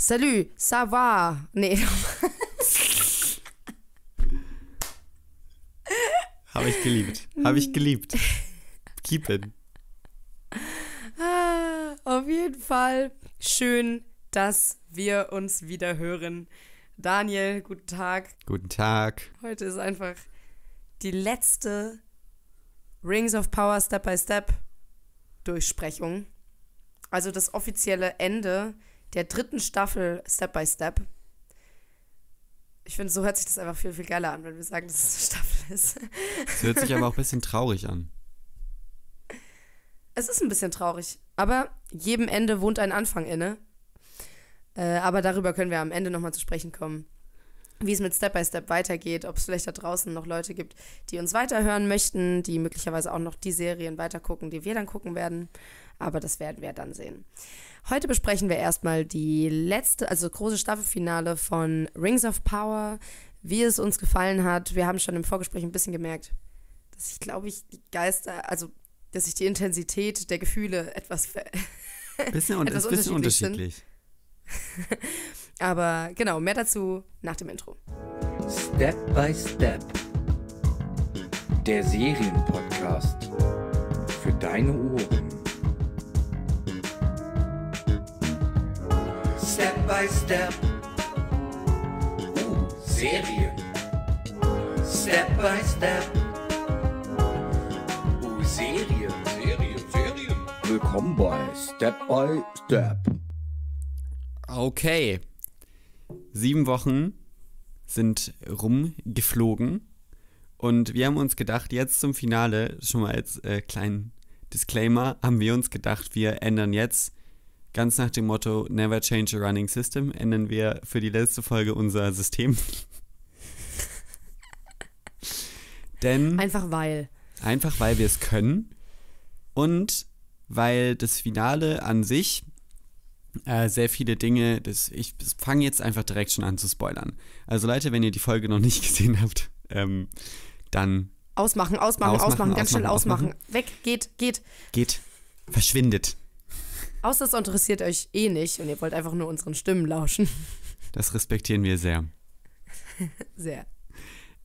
Salut, ça va? Nee. Habe ich geliebt. Habe ich geliebt. Keep it. Ah, auf jeden Fall schön, dass wir uns wieder hören. Daniel, guten Tag. Guten Tag. Heute ist einfach die letzte Rings of Power Step by Step Durchsprechung. Also das offizielle Ende der dritten Staffel Step by Step. Ich finde, so hört sich das einfach viel, viel geiler an, wenn wir sagen, dass es eine Staffel ist. Es hört sich aber auch ein bisschen traurig an. Es ist ein bisschen traurig, aber jedem Ende wohnt ein Anfang inne. Äh, aber darüber können wir am Ende nochmal zu sprechen kommen wie es mit Step by Step weitergeht, ob es vielleicht da draußen noch Leute gibt, die uns weiterhören möchten, die möglicherweise auch noch die Serien weitergucken, die wir dann gucken werden. Aber das werden wir dann sehen. Heute besprechen wir erstmal die letzte, also große Staffelfinale von Rings of Power, wie es uns gefallen hat. Wir haben schon im Vorgespräch ein bisschen gemerkt, dass ich, glaube ich, die Geister, also dass sich die Intensität der Gefühle etwas, bisschen, etwas ist bisschen unterschiedlich. unterschiedlich. Aber genau, mehr dazu nach dem Intro. Step by Step. Der Serienpodcast für deine Ohren. Step by Step. Uh, Serie. Step by Step. Uh, Serie, Serie, Serien. Willkommen bei Step by Step. Okay. Sieben Wochen sind rumgeflogen. Und wir haben uns gedacht, jetzt zum Finale, schon mal als äh, kleinen Disclaimer, haben wir uns gedacht, wir ändern jetzt Ganz nach dem Motto Never change a running system ändern wir für die letzte Folge unser System. Denn einfach weil. Einfach weil wir es können und weil das Finale an sich äh, sehr viele Dinge, das, ich fange jetzt einfach direkt schon an zu spoilern. Also Leute, wenn ihr die Folge noch nicht gesehen habt, ähm, dann ausmachen, ausmachen, ausmachen, ausmachen, ganz schnell ausmachen. ausmachen. Weg, geht, geht. Geht. Verschwindet. Außer es interessiert euch eh nicht und ihr wollt einfach nur unseren Stimmen lauschen. Das respektieren wir sehr. sehr.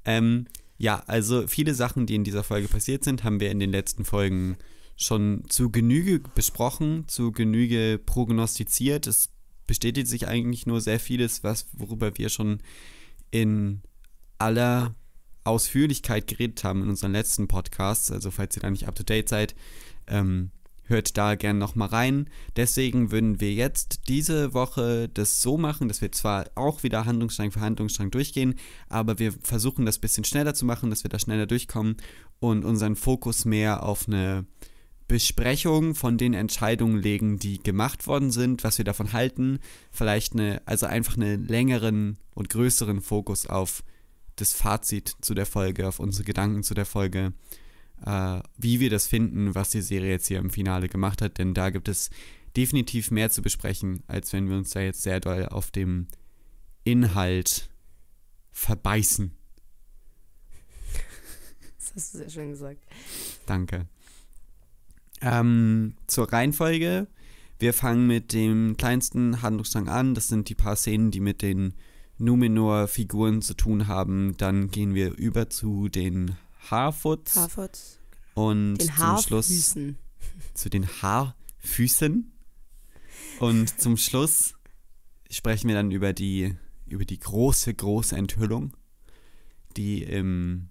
Ähm, ja, also viele Sachen, die in dieser Folge passiert sind, haben wir in den letzten Folgen schon zu Genüge besprochen, zu Genüge prognostiziert. Es bestätigt sich eigentlich nur sehr vieles, was, worüber wir schon in aller Ausführlichkeit geredet haben in unseren letzten Podcasts. Also falls ihr da nicht up-to-date seid, ähm, Hört da gern nochmal rein. Deswegen würden wir jetzt diese Woche das so machen, dass wir zwar auch wieder Handlungsstrang für Handlungsstrang durchgehen, aber wir versuchen das ein bisschen schneller zu machen, dass wir da schneller durchkommen und unseren Fokus mehr auf eine Besprechung von den Entscheidungen legen, die gemacht worden sind, was wir davon halten. Vielleicht eine, also einfach einen längeren und größeren Fokus auf das Fazit zu der Folge, auf unsere Gedanken zu der Folge äh, wie wir das finden, was die Serie jetzt hier im Finale gemacht hat, denn da gibt es definitiv mehr zu besprechen, als wenn wir uns da jetzt sehr doll auf dem Inhalt verbeißen. Das hast du sehr schön gesagt. Danke. Ähm, zur Reihenfolge. Wir fangen mit dem kleinsten Handlungsstrang an. Das sind die paar Szenen, die mit den Numenor-Figuren zu tun haben. Dann gehen wir über zu den Haarfoots. Haarfoots. Genau. Und den zum Schluss zu den Haarfüßen. Und zum Schluss sprechen wir dann über die, über die große, große Enthüllung, die im.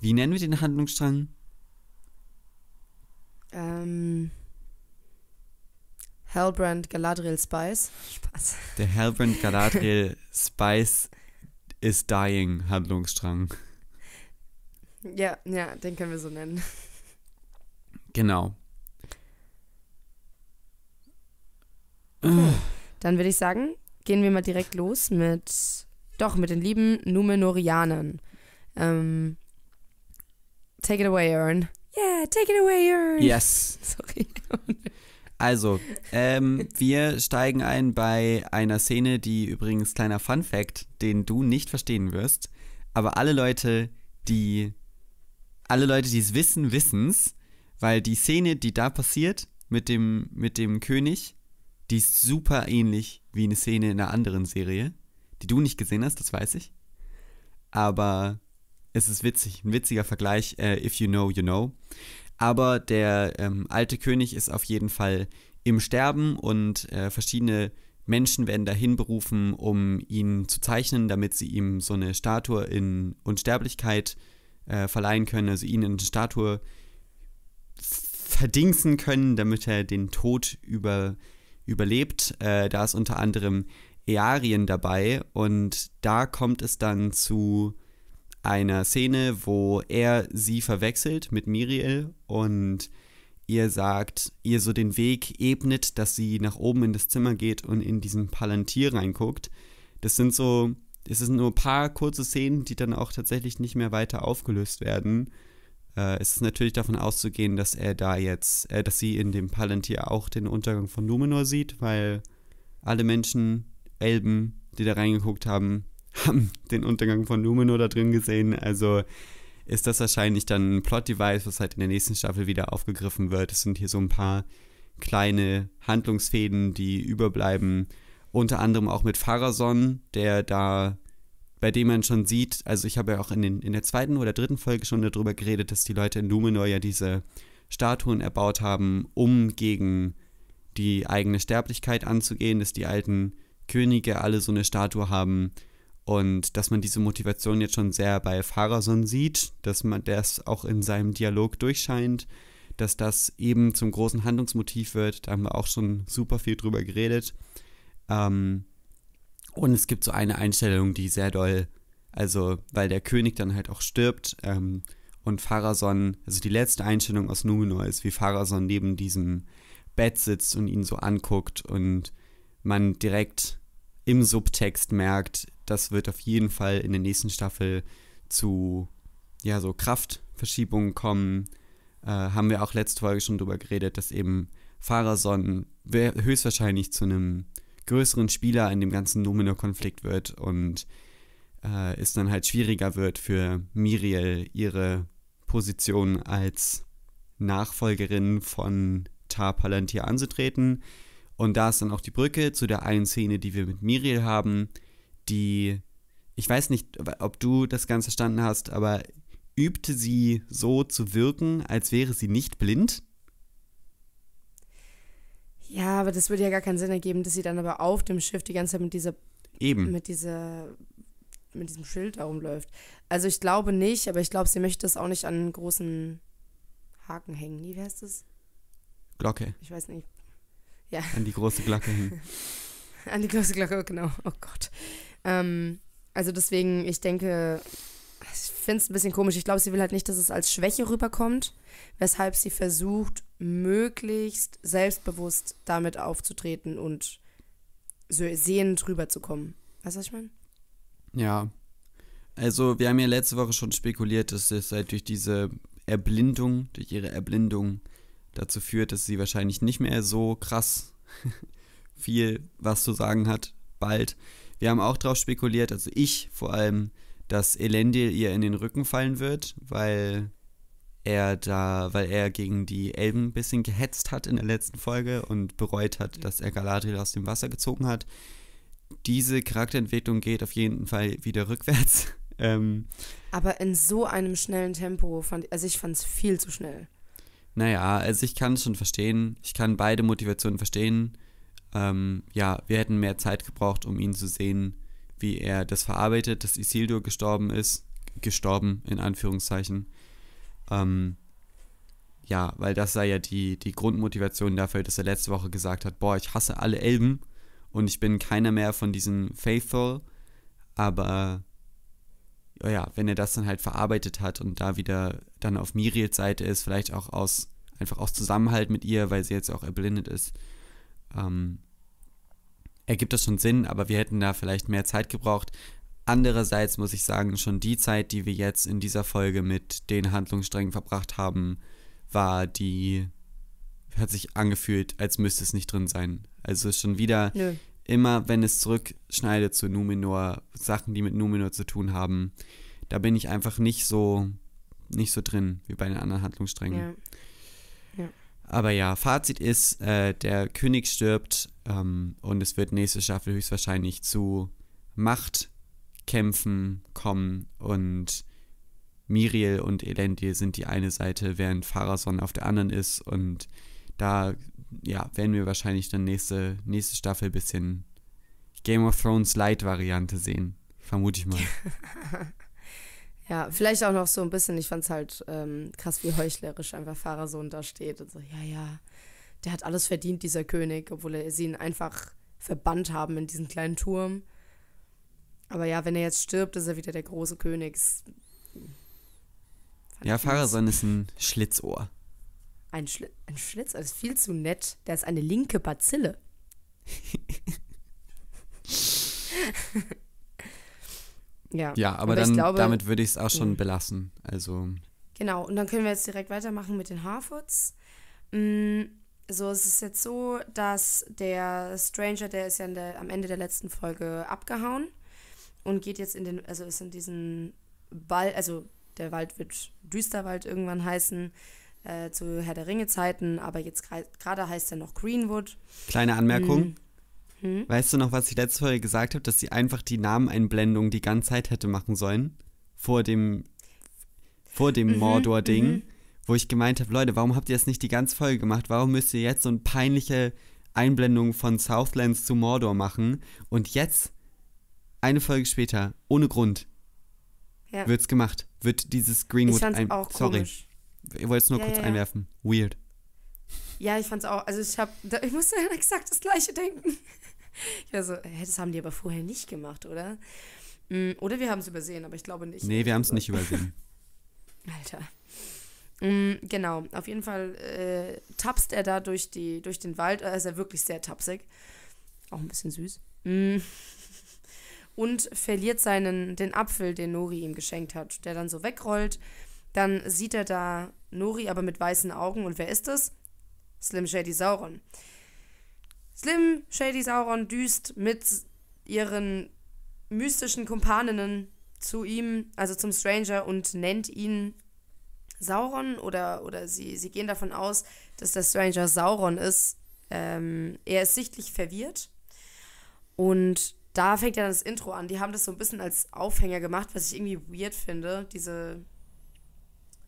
Wie nennen wir den Handlungsstrang? Ähm. Hellbrand Galadriel Spice. Spaß. Der Hellbrand Galadriel Spice is dying Handlungsstrang. Ja, ja, den können wir so nennen. Genau. Okay. Ah. Dann würde ich sagen, gehen wir mal direkt los mit, doch, mit den lieben Numenorianern. Ähm, take it away, Aaron. Yeah, take it away, Aaron. Yes. Sorry. also, ähm, wir steigen ein bei einer Szene, die übrigens kleiner Fun Fact, den du nicht verstehen wirst, aber alle Leute, die alle Leute, die es wissen, wissen es, weil die Szene, die da passiert mit dem, mit dem König, die ist super ähnlich wie eine Szene in einer anderen Serie, die du nicht gesehen hast, das weiß ich. Aber es ist witzig, ein witziger Vergleich, äh, if you know, you know. Aber der ähm, alte König ist auf jeden Fall im Sterben und äh, verschiedene Menschen werden dahin berufen, um ihn zu zeichnen, damit sie ihm so eine Statue in Unsterblichkeit äh, äh, verleihen können, also ihn in eine Statue verdingsen können, damit er den Tod über, überlebt. Äh, da ist unter anderem Earien dabei und da kommt es dann zu einer Szene, wo er sie verwechselt mit Miriel und ihr sagt, ihr so den Weg ebnet, dass sie nach oben in das Zimmer geht und in diesen Palantir reinguckt. Das sind so es sind nur ein paar kurze Szenen, die dann auch tatsächlich nicht mehr weiter aufgelöst werden. Äh, es ist natürlich davon auszugehen, dass er da jetzt, äh, dass sie in dem Palantir auch den Untergang von Numenor sieht, weil alle Menschen, Elben, die da reingeguckt haben, haben den Untergang von Numenor da drin gesehen. Also ist das wahrscheinlich dann ein Plot-Device, was halt in der nächsten Staffel wieder aufgegriffen wird. Es sind hier so ein paar kleine Handlungsfäden, die überbleiben, unter anderem auch mit Farason, der da, bei dem man schon sieht, also ich habe ja auch in, den, in der zweiten oder dritten Folge schon darüber geredet, dass die Leute in Numenor ja diese Statuen erbaut haben, um gegen die eigene Sterblichkeit anzugehen, dass die alten Könige alle so eine Statue haben und dass man diese Motivation jetzt schon sehr bei Farason sieht, dass man das auch in seinem Dialog durchscheint, dass das eben zum großen Handlungsmotiv wird, da haben wir auch schon super viel drüber geredet ähm, und es gibt so eine Einstellung, die sehr doll, also weil der König dann halt auch stirbt ähm, und Pharason, also die letzte Einstellung aus Numenor ist, wie Pharason neben diesem Bett sitzt und ihn so anguckt und man direkt im Subtext merkt, das wird auf jeden Fall in der nächsten Staffel zu ja so Kraftverschiebungen kommen. Äh, haben wir auch letzte Folge schon drüber geredet, dass eben Pharason höchstwahrscheinlich zu einem größeren Spieler in dem ganzen Domino-Konflikt wird und äh, es dann halt schwieriger wird für Miriel, ihre Position als Nachfolgerin von Tar Palantir anzutreten. Und da ist dann auch die Brücke zu der einen Szene, die wir mit Miriel haben, die, ich weiß nicht, ob du das Ganze verstanden hast, aber übte sie so zu wirken, als wäre sie nicht blind? Ja, aber das würde ja gar keinen Sinn ergeben, dass sie dann aber auf dem Schiff die ganze Zeit mit dieser. Eben. Mit dieser mit diesem Schild da rumläuft. Also ich glaube nicht, aber ich glaube, sie möchte das auch nicht an einen großen Haken hängen. Wie heißt das? Glocke. Ich weiß nicht. Ja. An die große Glocke hängen. an die große Glocke, genau. Oh Gott. Ähm, also deswegen, ich denke, ich finde es ein bisschen komisch. Ich glaube, sie will halt nicht, dass es als Schwäche rüberkommt, weshalb sie versucht, möglichst selbstbewusst damit aufzutreten und so sehend rüberzukommen. Weißt du, was ich meine? Ja. Also, wir haben ja letzte Woche schon spekuliert, dass es halt durch diese Erblindung, durch ihre Erblindung dazu führt, dass sie wahrscheinlich nicht mehr so krass viel was zu sagen hat, bald. Wir haben auch darauf spekuliert, also ich vor allem, dass Elendil ihr in den Rücken fallen wird, weil er da, weil er gegen die Elben ein bisschen gehetzt hat in der letzten Folge und bereut hat, dass er Galadriel aus dem Wasser gezogen hat. Diese Charakterentwicklung geht auf jeden Fall wieder rückwärts. Ähm, Aber in so einem schnellen Tempo fand also ich fand es viel zu schnell. Naja, also ich kann es schon verstehen. Ich kann beide Motivationen verstehen. Ähm, ja, wir hätten mehr Zeit gebraucht, um ihn zu sehen, wie er das verarbeitet, dass Isildur gestorben ist. Gestorben, in Anführungszeichen. Ähm, ja, weil das sei ja die, die Grundmotivation dafür, dass er letzte Woche gesagt hat, boah, ich hasse alle Elben und ich bin keiner mehr von diesen Faithful, aber oh ja, wenn er das dann halt verarbeitet hat und da wieder dann auf Miriels Seite ist, vielleicht auch aus, einfach aus Zusammenhalt mit ihr, weil sie jetzt auch erblindet ist, ähm, ergibt das schon Sinn, aber wir hätten da vielleicht mehr Zeit gebraucht, Andererseits muss ich sagen, schon die Zeit, die wir jetzt in dieser Folge mit den Handlungssträngen verbracht haben, war die, hat sich angefühlt, als müsste es nicht drin sein. Also schon wieder Nö. immer, wenn es zurückschneidet zu Numenor, Sachen, die mit Numenor zu tun haben, da bin ich einfach nicht so, nicht so drin wie bei den anderen Handlungssträngen. Ja. Aber ja, Fazit ist, äh, der König stirbt ähm, und es wird nächste Staffel höchstwahrscheinlich zu Macht Kämpfen kommen und Miriel und Elendil sind die eine Seite, während Pharason auf der anderen ist und da ja, werden wir wahrscheinlich dann nächste, nächste Staffel ein bisschen Game of Thrones Light-Variante sehen. Vermute ich mal. ja, vielleicht auch noch so ein bisschen. Ich fand es halt ähm, krass, wie heuchlerisch einfach Pharason da steht und so, ja, ja, der hat alles verdient, dieser König, obwohl er, sie ihn einfach verbannt haben in diesen kleinen Turm. Aber ja, wenn er jetzt stirbt, ist er wieder der große König. Ja, Farason ist ein Schlitzohr. Ein, Schli ein Schlitzohr ist viel zu nett. Der ist eine linke Bazille. ja. ja, aber, aber dann, glaube, damit würde ich es auch schon mhm. belassen. Also. Genau, und dann können wir jetzt direkt weitermachen mit den Harfords. Mm, so, es ist jetzt so, dass der Stranger, der ist ja der, am Ende der letzten Folge abgehauen und geht jetzt in den, also ist in diesen Wald, also der Wald wird Düsterwald irgendwann heißen, äh, zu Herr der Ringe Zeiten, aber jetzt gerade heißt er noch Greenwood. Kleine Anmerkung. Hm. Hm? Weißt du noch, was ich letzte Folge gesagt habe, dass sie einfach die Nameneinblendung die ganze Zeit hätte machen sollen? Vor dem, vor dem mhm, Mordor-Ding, mhm. wo ich gemeint habe, Leute, warum habt ihr das nicht die ganze Folge gemacht? Warum müsst ihr jetzt so eine peinliche Einblendung von Southlands zu Mordor machen? Und jetzt eine Folge später, ohne Grund, ja. es gemacht. Wird dieses Greenwood. Ich fand's ein auch Sorry. Komisch. Ich wollte es nur ja, kurz ja, einwerfen. Weird. Ja, ich fand's auch. Also ich hab. Ich musste exakt das gleiche denken. Ich war so, hey, äh, das haben die aber vorher nicht gemacht, oder? Mm, oder wir haben es übersehen, aber ich glaube nicht. Nee, wir haben es nicht übersehen. Alter. Mm, genau, auf jeden Fall äh, tapst er da durch, die, durch den Wald. Er ist ja wirklich sehr tapsig. Auch ein bisschen süß. Mhm und verliert seinen, den Apfel, den Nori ihm geschenkt hat, der dann so wegrollt. Dann sieht er da Nori aber mit weißen Augen und wer ist das? Slim Shady Sauron. Slim Shady Sauron düst mit ihren mystischen Kumpaninnen zu ihm, also zum Stranger und nennt ihn Sauron oder, oder sie, sie gehen davon aus, dass der Stranger Sauron ist. Ähm, er ist sichtlich verwirrt und da fängt ja das Intro an. Die haben das so ein bisschen als Aufhänger gemacht, was ich irgendwie weird finde. Diese.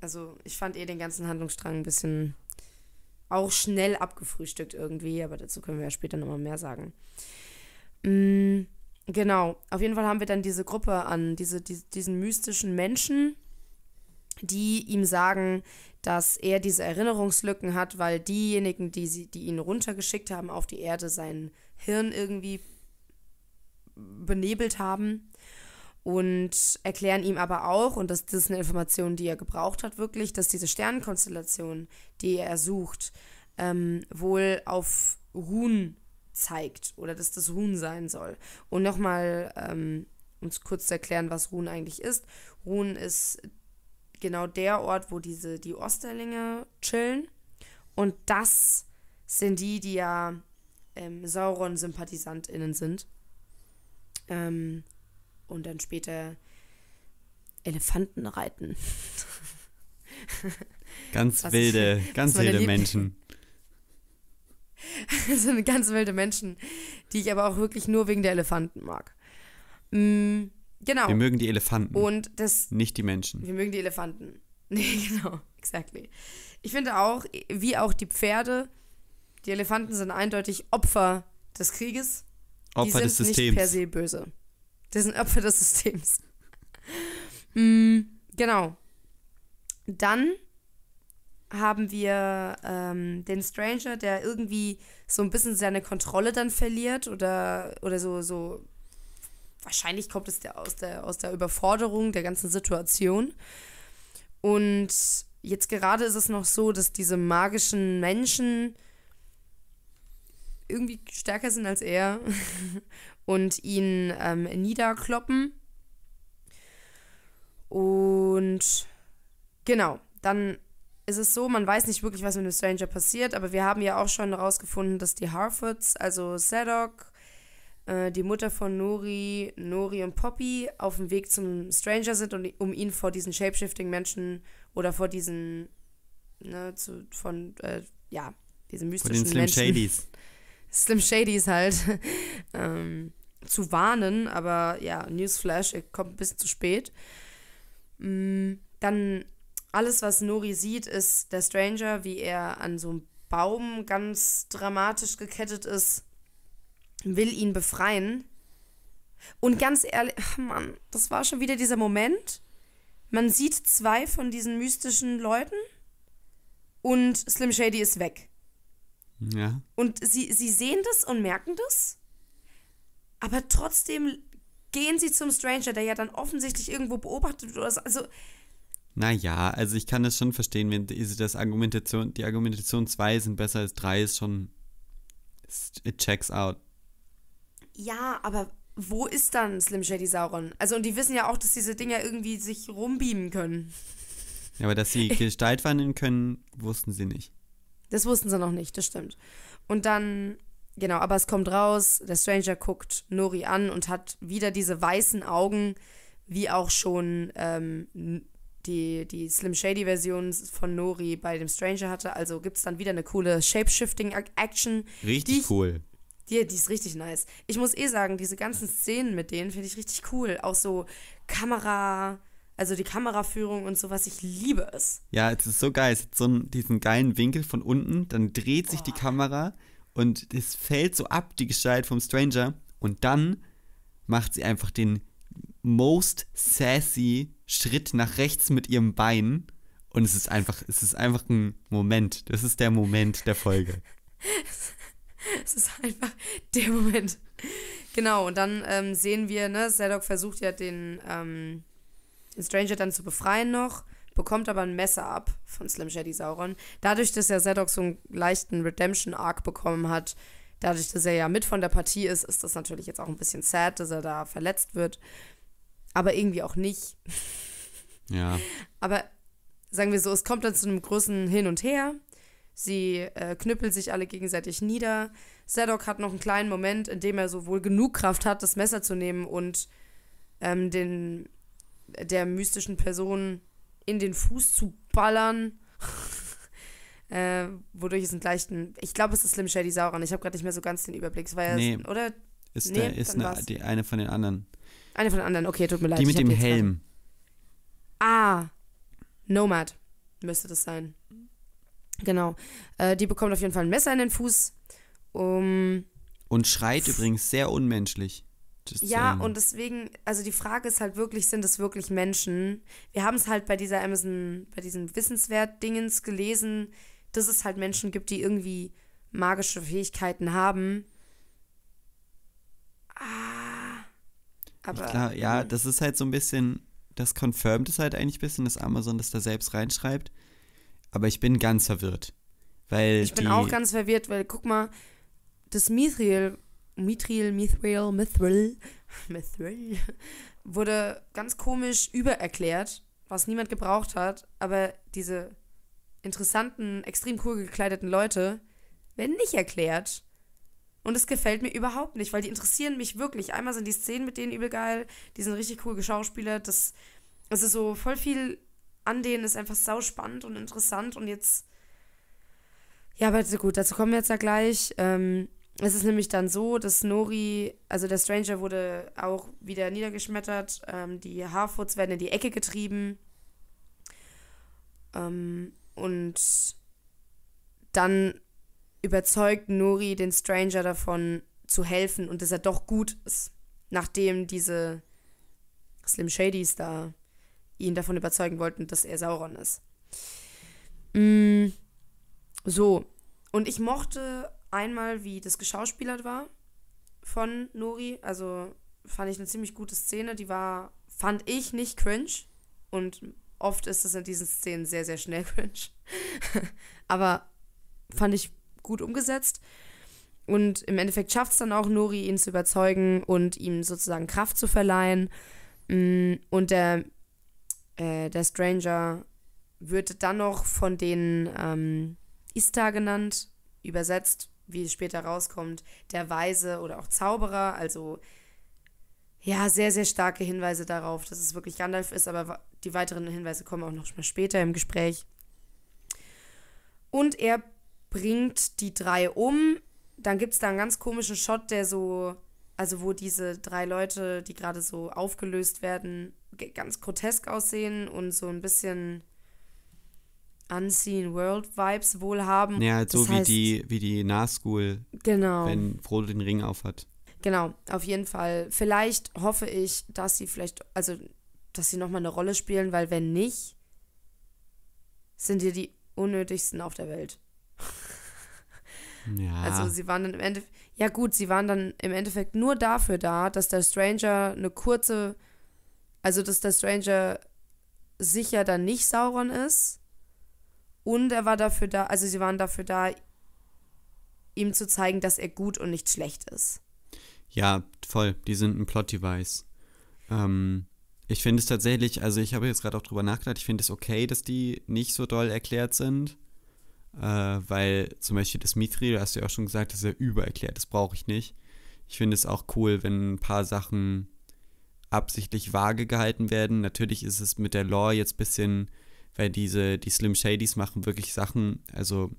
Also, ich fand eh den ganzen Handlungsstrang ein bisschen auch schnell abgefrühstückt irgendwie, aber dazu können wir ja später nochmal mehr sagen. Mhm, genau. Auf jeden Fall haben wir dann diese Gruppe an, diese, die, diesen mystischen Menschen, die ihm sagen, dass er diese Erinnerungslücken hat, weil diejenigen, die, sie, die ihn runtergeschickt haben auf die Erde, sein Hirn irgendwie benebelt haben und erklären ihm aber auch, und das, das ist eine Information, die er gebraucht hat, wirklich, dass diese Sternenkonstellation, die er sucht, ähm, wohl auf Ruhen zeigt oder dass das Ruhen sein soll. Und nochmal, ähm, es kurz zu erklären, was Ruhen eigentlich ist. Ruhen ist genau der Ort, wo diese, die Osterlinge chillen. Und das sind die, die ja ähm, Sauron-SympathisantInnen sind. Ähm, und dann später Elefanten reiten. ganz was, wilde, ganz wilde Menschen. das sind ganz wilde Menschen, die ich aber auch wirklich nur wegen der Elefanten mag. Mhm, genau. Wir mögen die Elefanten. Und das. Nicht die Menschen. Wir mögen die Elefanten. Nee, genau, exactly. Ich finde auch, wie auch die Pferde, die Elefanten sind eindeutig Opfer des Krieges. Opfer die sind des Systems. nicht per se böse. Die sind Opfer des Systems. mm, genau. Dann haben wir ähm, den Stranger, der irgendwie so ein bisschen seine Kontrolle dann verliert oder, oder so, so. Wahrscheinlich kommt es der, aus, der, aus der Überforderung der ganzen Situation. Und jetzt gerade ist es noch so, dass diese magischen Menschen irgendwie stärker sind als er und ihn ähm, niederkloppen. Und genau, dann ist es so, man weiß nicht wirklich, was mit dem Stranger passiert, aber wir haben ja auch schon herausgefunden, dass die Harfords, also Sadok, äh, die Mutter von Nori, Nori und Poppy, auf dem Weg zum Stranger sind, und, um ihn vor diesen Shapeshifting-Menschen oder vor diesen, ne, zu, von, äh, ja, diesen mystischen Menschen. Von den Slim Menschen, Shadys. Slim Shady ist halt ähm, zu warnen. Aber ja, Newsflash, ihr kommt ein bisschen zu spät. Mhm. Dann alles, was Nori sieht, ist der Stranger, wie er an so einem Baum ganz dramatisch gekettet ist, will ihn befreien. Und ganz ehrlich, Mann, das war schon wieder dieser Moment. Man sieht zwei von diesen mystischen Leuten und Slim Shady ist weg. Ja. Und sie, sie sehen das und merken das, aber trotzdem gehen sie zum Stranger, der ja dann offensichtlich irgendwo beobachtet wird oder so. Also, naja, also ich kann das schon verstehen, wenn das Argumentation, die Argumentation 2 sind besser als 3 ist schon, it checks out. Ja, aber wo ist dann Slim Shady Sauron? Also, und die wissen ja auch, dass diese Dinger irgendwie sich rumbeamen können. Ja, aber dass sie Gestalt wandeln können, wussten sie nicht. Das wussten sie noch nicht, das stimmt. Und dann, genau, aber es kommt raus, der Stranger guckt Nori an und hat wieder diese weißen Augen, wie auch schon ähm, die, die Slim Shady-Version von Nori bei dem Stranger hatte. Also gibt es dann wieder eine coole Shapeshifting-Action. Richtig ich, cool. Die, die ist richtig nice. Ich muss eh sagen, diese ganzen Szenen mit denen finde ich richtig cool. Auch so Kamera, also die Kameraführung und sowas, ich liebe es. Ja, es ist so geil. Es hat so einen, diesen geilen Winkel von unten, dann dreht sich oh. die Kamera und es fällt so ab, die Gestalt vom Stranger. Und dann macht sie einfach den most sassy Schritt nach rechts mit ihrem Bein. Und es ist einfach, es ist einfach ein Moment. Das ist der Moment der Folge. es ist einfach der Moment. Genau, und dann ähm, sehen wir, ne, Zedok versucht ja den, ähm, den Stranger dann zu befreien noch, bekommt aber ein Messer ab von Slim Shady Sauron. Dadurch, dass ja Zedok so einen leichten Redemption-Arc bekommen hat, dadurch, dass er ja mit von der Partie ist, ist das natürlich jetzt auch ein bisschen sad, dass er da verletzt wird. Aber irgendwie auch nicht. Ja. Aber sagen wir so, es kommt dann zu einem großen Hin und Her. Sie äh, knüppeln sich alle gegenseitig nieder. Zedok hat noch einen kleinen Moment, in dem er sowohl genug Kraft hat, das Messer zu nehmen und ähm, den der mystischen Person in den Fuß zu ballern. äh, wodurch es einen leichten. Ich glaube, es ist Slim Shady Sauron. Ich habe gerade nicht mehr so ganz den Überblick. Es war ja, nee. oder? Ist, nee, der, ist eine, die, eine von den anderen. Eine von den anderen, okay, tut mir leid. Die mit dem Helm. Ah, Nomad müsste das sein. Genau. Äh, die bekommt auf jeden Fall ein Messer in den Fuß. Um, Und schreit übrigens sehr unmenschlich ja, saying. und deswegen, also die Frage ist halt wirklich, sind es wirklich Menschen? Wir haben es halt bei dieser Amazon, bei diesen Wissenswert-Dingens gelesen, dass es halt Menschen gibt, die irgendwie magische Fähigkeiten haben. Ah. Aber. Klar, ja, hm. das ist halt so ein bisschen, das confirmed es halt eigentlich ein bisschen, dass Amazon das da selbst reinschreibt. Aber ich bin ganz verwirrt. Weil ich bin auch ganz verwirrt, weil guck mal, das Mithril Mithril, Mithril, Mithril, Mithril, wurde ganz komisch übererklärt, was niemand gebraucht hat, aber diese interessanten, extrem cool gekleideten Leute werden nicht erklärt. Und es gefällt mir überhaupt nicht, weil die interessieren mich wirklich. Einmal sind die Szenen mit denen übel geil, die sind richtig cool Schauspieler. das, es ist so voll viel an denen ist einfach sau spannend und interessant und jetzt ja, aber gut, dazu kommen wir jetzt ja gleich. Ähm, es ist nämlich dann so, dass Nori, also der Stranger wurde auch wieder niedergeschmettert, ähm, die Harfoots werden in die Ecke getrieben. Ähm, und dann überzeugt Nori den Stranger davon zu helfen und dass er doch gut ist, nachdem diese Slim Shadys da ihn davon überzeugen wollten, dass er Sauron ist. Mm, so. Und ich mochte einmal, wie das geschauspielert war von Nori. Also fand ich eine ziemlich gute Szene. Die war, fand ich, nicht cringe. Und oft ist es in diesen Szenen sehr, sehr schnell cringe. Aber fand ich gut umgesetzt. Und im Endeffekt schafft es dann auch Nori, ihn zu überzeugen und ihm sozusagen Kraft zu verleihen. Mm, und der, äh, der Stranger wird dann noch von den ähm, Ista genannt, übersetzt wie es später rauskommt, der Weise oder auch Zauberer. Also ja, sehr, sehr starke Hinweise darauf, dass es wirklich Gandalf ist, aber die weiteren Hinweise kommen auch noch mal später im Gespräch. Und er bringt die drei um. Dann gibt es da einen ganz komischen Shot, der so, also wo diese drei Leute, die gerade so aufgelöst werden, ganz grotesk aussehen und so ein bisschen Unseen World Vibes wohl haben. Ja, halt so wie heißt, die, wie die Nazgul, genau. wenn Frodo den Ring aufhat. Genau, auf jeden Fall. Vielleicht hoffe ich, dass sie vielleicht, also, dass sie nochmal eine Rolle spielen, weil wenn nicht, sind die die unnötigsten auf der Welt. ja. Also sie waren dann im Endeffekt, ja gut, sie waren dann im Endeffekt nur dafür da, dass der Stranger eine kurze, also dass der Stranger sicher dann nicht Sauron ist und er war dafür da, also sie waren dafür da, ihm zu zeigen, dass er gut und nicht schlecht ist. Ja, voll. Die sind ein Plot-Device. Ähm, ich finde es tatsächlich, also ich habe jetzt gerade auch drüber nachgedacht, ich finde es okay, dass die nicht so doll erklärt sind. Äh, weil zum Beispiel das Mithril, hast du ja auch schon gesagt, ist ja übererklärt, das brauche ich nicht. Ich finde es auch cool, wenn ein paar Sachen absichtlich vage gehalten werden. Natürlich ist es mit der Lore jetzt ein bisschen weil diese, die Slim Shadys machen wirklich Sachen, also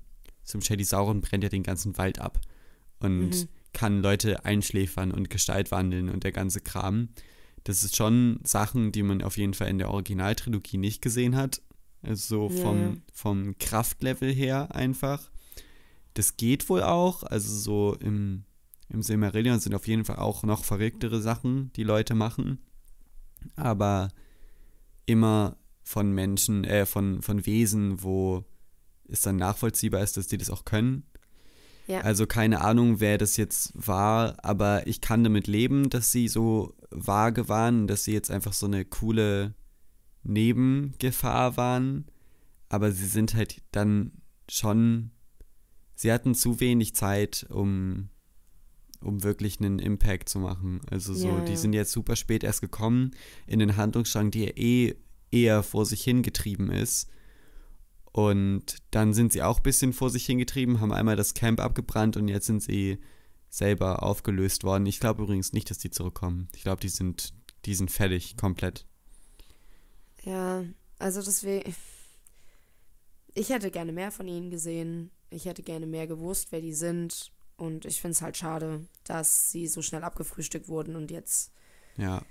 Slim Shady Sauron brennt ja den ganzen Wald ab und mhm. kann Leute einschläfern und Gestalt wandeln und der ganze Kram. Das ist schon Sachen, die man auf jeden Fall in der Originaltrilogie nicht gesehen hat. Also so ja. vom, vom Kraftlevel her einfach. Das geht wohl auch. Also so im, im Silmarillion sind auf jeden Fall auch noch verrücktere Sachen, die Leute machen. Aber immer von Menschen, äh, von, von Wesen, wo es dann nachvollziehbar ist, dass die das auch können. Ja. Also keine Ahnung, wer das jetzt war, aber ich kann damit leben, dass sie so vage waren, dass sie jetzt einfach so eine coole Nebengefahr waren. Aber sie sind halt dann schon, sie hatten zu wenig Zeit, um, um wirklich einen Impact zu machen. Also so, ja, die sind jetzt super spät erst gekommen in den Handlungsstrang, die ja eh eher vor sich hingetrieben ist. Und dann sind sie auch ein bisschen vor sich hingetrieben, haben einmal das Camp abgebrannt und jetzt sind sie selber aufgelöst worden. Ich glaube übrigens nicht, dass die zurückkommen. Ich glaube, die sind, die sind fertig, komplett. Ja, also deswegen. Ich hätte gerne mehr von ihnen gesehen. Ich hätte gerne mehr gewusst, wer die sind. Und ich finde es halt schade, dass sie so schnell abgefrühstückt wurden und jetzt. Ja.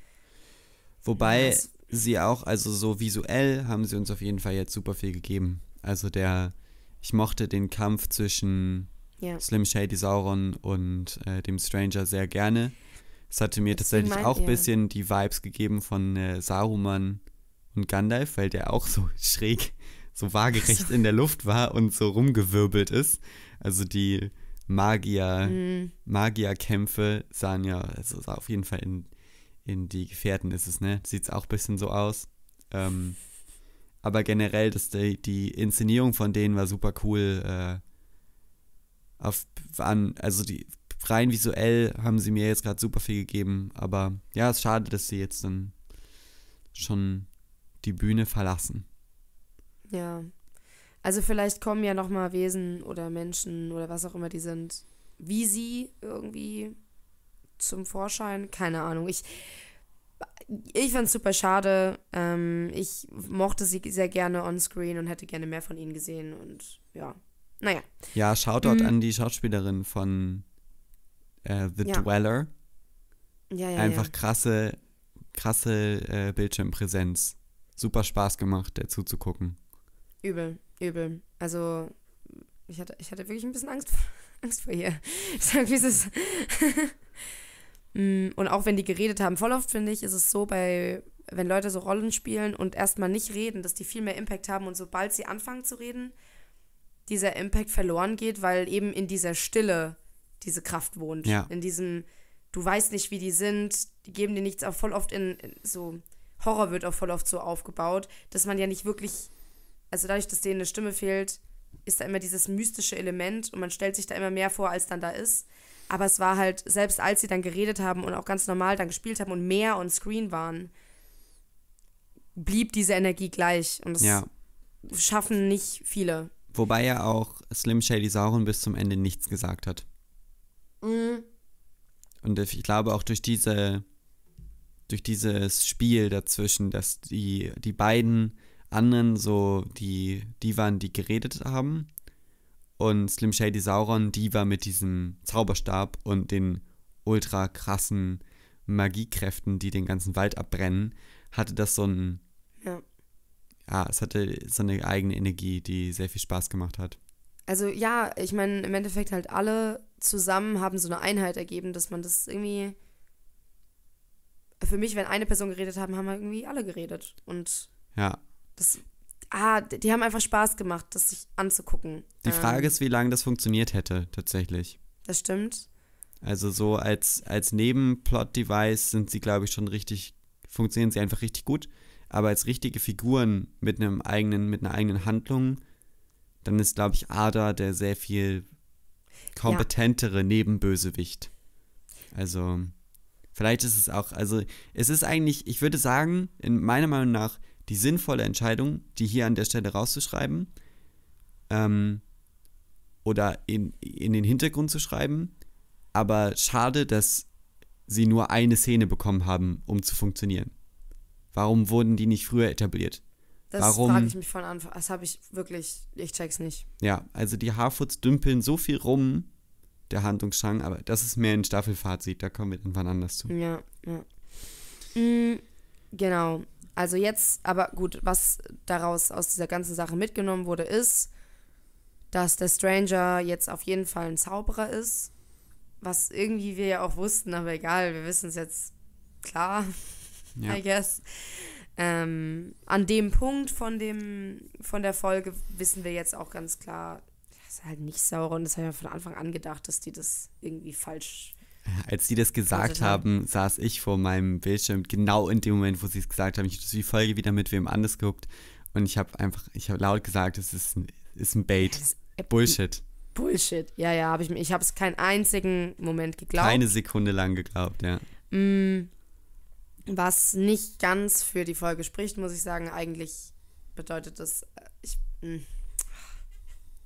Wobei, das, sie auch, also so visuell haben sie uns auf jeden Fall jetzt super viel gegeben. Also der, ich mochte den Kampf zwischen ja. Slim Shady Sauron und äh, dem Stranger sehr gerne. Es hatte mir das tatsächlich auch ein bisschen die Vibes gegeben von äh, Saruman und Gandalf, weil der auch so schräg, so waagerecht so. in der Luft war und so rumgewirbelt ist. Also die Magier, mhm. Magierkämpfe sahen ja, also sah auf jeden Fall in in die Gefährten ist es, ne? Sieht es auch ein bisschen so aus. Ähm, aber generell, das, die, die Inszenierung von denen war super cool. Äh, auf, waren, also die rein visuell haben sie mir jetzt gerade super viel gegeben. Aber ja, es ist schade, dass sie jetzt dann schon die Bühne verlassen. Ja. Also vielleicht kommen ja nochmal Wesen oder Menschen oder was auch immer die sind, wie sie irgendwie zum Vorschein. Keine Ahnung. Ich, ich fand es super schade. Ähm, ich mochte sie sehr gerne on screen und hätte gerne mehr von ihnen gesehen. Und ja, naja. Ja, Shoutout mhm. an die Schauspielerin von äh, The ja. Dweller. Ja, ja, Einfach ja. krasse, krasse äh, Bildschirmpräsenz. Super Spaß gemacht, dazu zu gucken. Übel, übel. Also, ich hatte, ich hatte wirklich ein bisschen Angst, Angst vor ihr. Ich sag, wie es ist. Mm, und auch wenn die geredet haben, voll oft finde ich, ist es so bei wenn Leute so Rollen spielen und erstmal nicht reden, dass die viel mehr Impact haben und sobald sie anfangen zu reden, dieser Impact verloren geht, weil eben in dieser Stille diese Kraft wohnt. Ja. In diesem, du weißt nicht, wie die sind, die geben dir nichts, auch voll oft in, in, so, Horror wird auch voll oft so aufgebaut, dass man ja nicht wirklich, also dadurch, dass denen eine Stimme fehlt, ist da immer dieses mystische Element und man stellt sich da immer mehr vor, als dann da ist. Aber es war halt, selbst als sie dann geredet haben und auch ganz normal dann gespielt haben und mehr on screen waren, blieb diese Energie gleich. Und das ja. schaffen nicht viele. Wobei ja auch Slim Shady Sauron bis zum Ende nichts gesagt hat. Mhm. Und ich glaube auch durch diese, durch dieses Spiel dazwischen, dass die, die beiden anderen so die, die waren, die geredet haben und Slim Shady Sauron, die war mit diesem Zauberstab und den ultra krassen Magiekräften, die den ganzen Wald abbrennen, hatte das so ein. Ja. Ja, es hatte so eine eigene Energie, die sehr viel Spaß gemacht hat. Also ja, ich meine, im Endeffekt halt alle zusammen haben so eine Einheit ergeben, dass man das irgendwie. Für mich, wenn eine Person geredet haben, haben halt irgendwie alle geredet. Und ja. Das ah, die haben einfach Spaß gemacht, das sich anzugucken. Die ähm. Frage ähm. ist, wie lange das funktioniert hätte, tatsächlich. Das stimmt. Also so als, als Nebenplot-Device sind sie, glaube ich, schon richtig, funktionieren sie einfach richtig gut. Aber als richtige Figuren mit einem eigenen, mit einer eigenen Handlung, dann ist, glaube ich, Ada der sehr viel kompetentere ja. Nebenbösewicht. Also, vielleicht ist es auch, also es ist eigentlich, ich würde sagen, in meiner Meinung nach, die sinnvolle Entscheidung, die hier an der Stelle rauszuschreiben ähm, oder in, in den Hintergrund zu schreiben. Aber schade, dass sie nur eine Szene bekommen haben, um zu funktionieren. Warum wurden die nicht früher etabliert? Das Warum? frage ich mich von Anfang. an. Das habe ich wirklich, ich check's nicht. Ja, also die Harfoots dümpeln so viel rum, der Handlungsstrang, aber das ist mehr ein Staffelfazit, da kommen wir irgendwann anders zu. Ja, ja. Mhm, genau. Also jetzt, aber gut, was daraus aus dieser ganzen Sache mitgenommen wurde, ist, dass der Stranger jetzt auf jeden Fall ein Zauberer ist. Was irgendwie wir ja auch wussten, aber egal, wir wissen es jetzt klar, ja. I guess. Ähm, an dem Punkt von, dem, von der Folge wissen wir jetzt auch ganz klar, das ist halt nicht sauer und das habe ich mir von Anfang an gedacht, dass die das irgendwie falsch Als sie das gesagt haben, saß ich vor meinem Bildschirm, genau in dem Moment, wo sie es gesagt haben. Ich habe die Folge wieder mit wem anders geguckt und ich habe einfach, ich habe laut gesagt, es ist ein, ist ein Bait. Ist Bullshit. Bullshit. Ja, ja, habe ich mir, ich habe es keinen einzigen Moment geglaubt. Keine Sekunde lang geglaubt, ja. Mm, was nicht ganz für die Folge spricht, muss ich sagen. Eigentlich bedeutet das, äh, ich. Mm.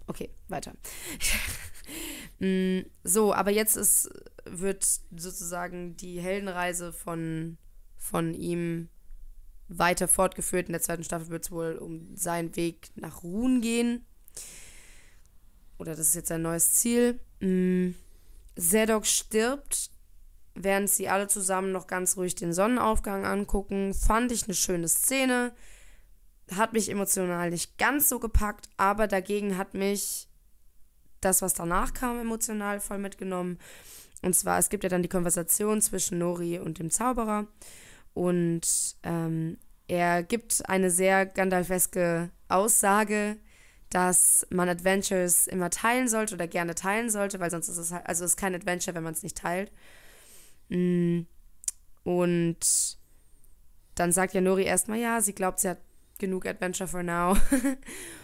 Okay, weiter. Mm, so, aber jetzt ist, wird sozusagen die Heldenreise von, von ihm weiter fortgeführt. In der zweiten Staffel wird es wohl um seinen Weg nach Ruhen gehen. Oder das ist jetzt sein neues Ziel. Mm, Zedok stirbt, während sie alle zusammen noch ganz ruhig den Sonnenaufgang angucken. Fand ich eine schöne Szene. Hat mich emotional nicht ganz so gepackt, aber dagegen hat mich das, was danach kam, emotional voll mitgenommen. Und zwar, es gibt ja dann die Konversation zwischen Nori und dem Zauberer. Und ähm, er gibt eine sehr Gandalfeske Aussage, dass man Adventures immer teilen sollte oder gerne teilen sollte, weil sonst ist es halt, also ist kein Adventure, wenn man es nicht teilt. Mm. Und dann sagt ja Nori erstmal, ja, sie glaubt, sie hat genug Adventure for now.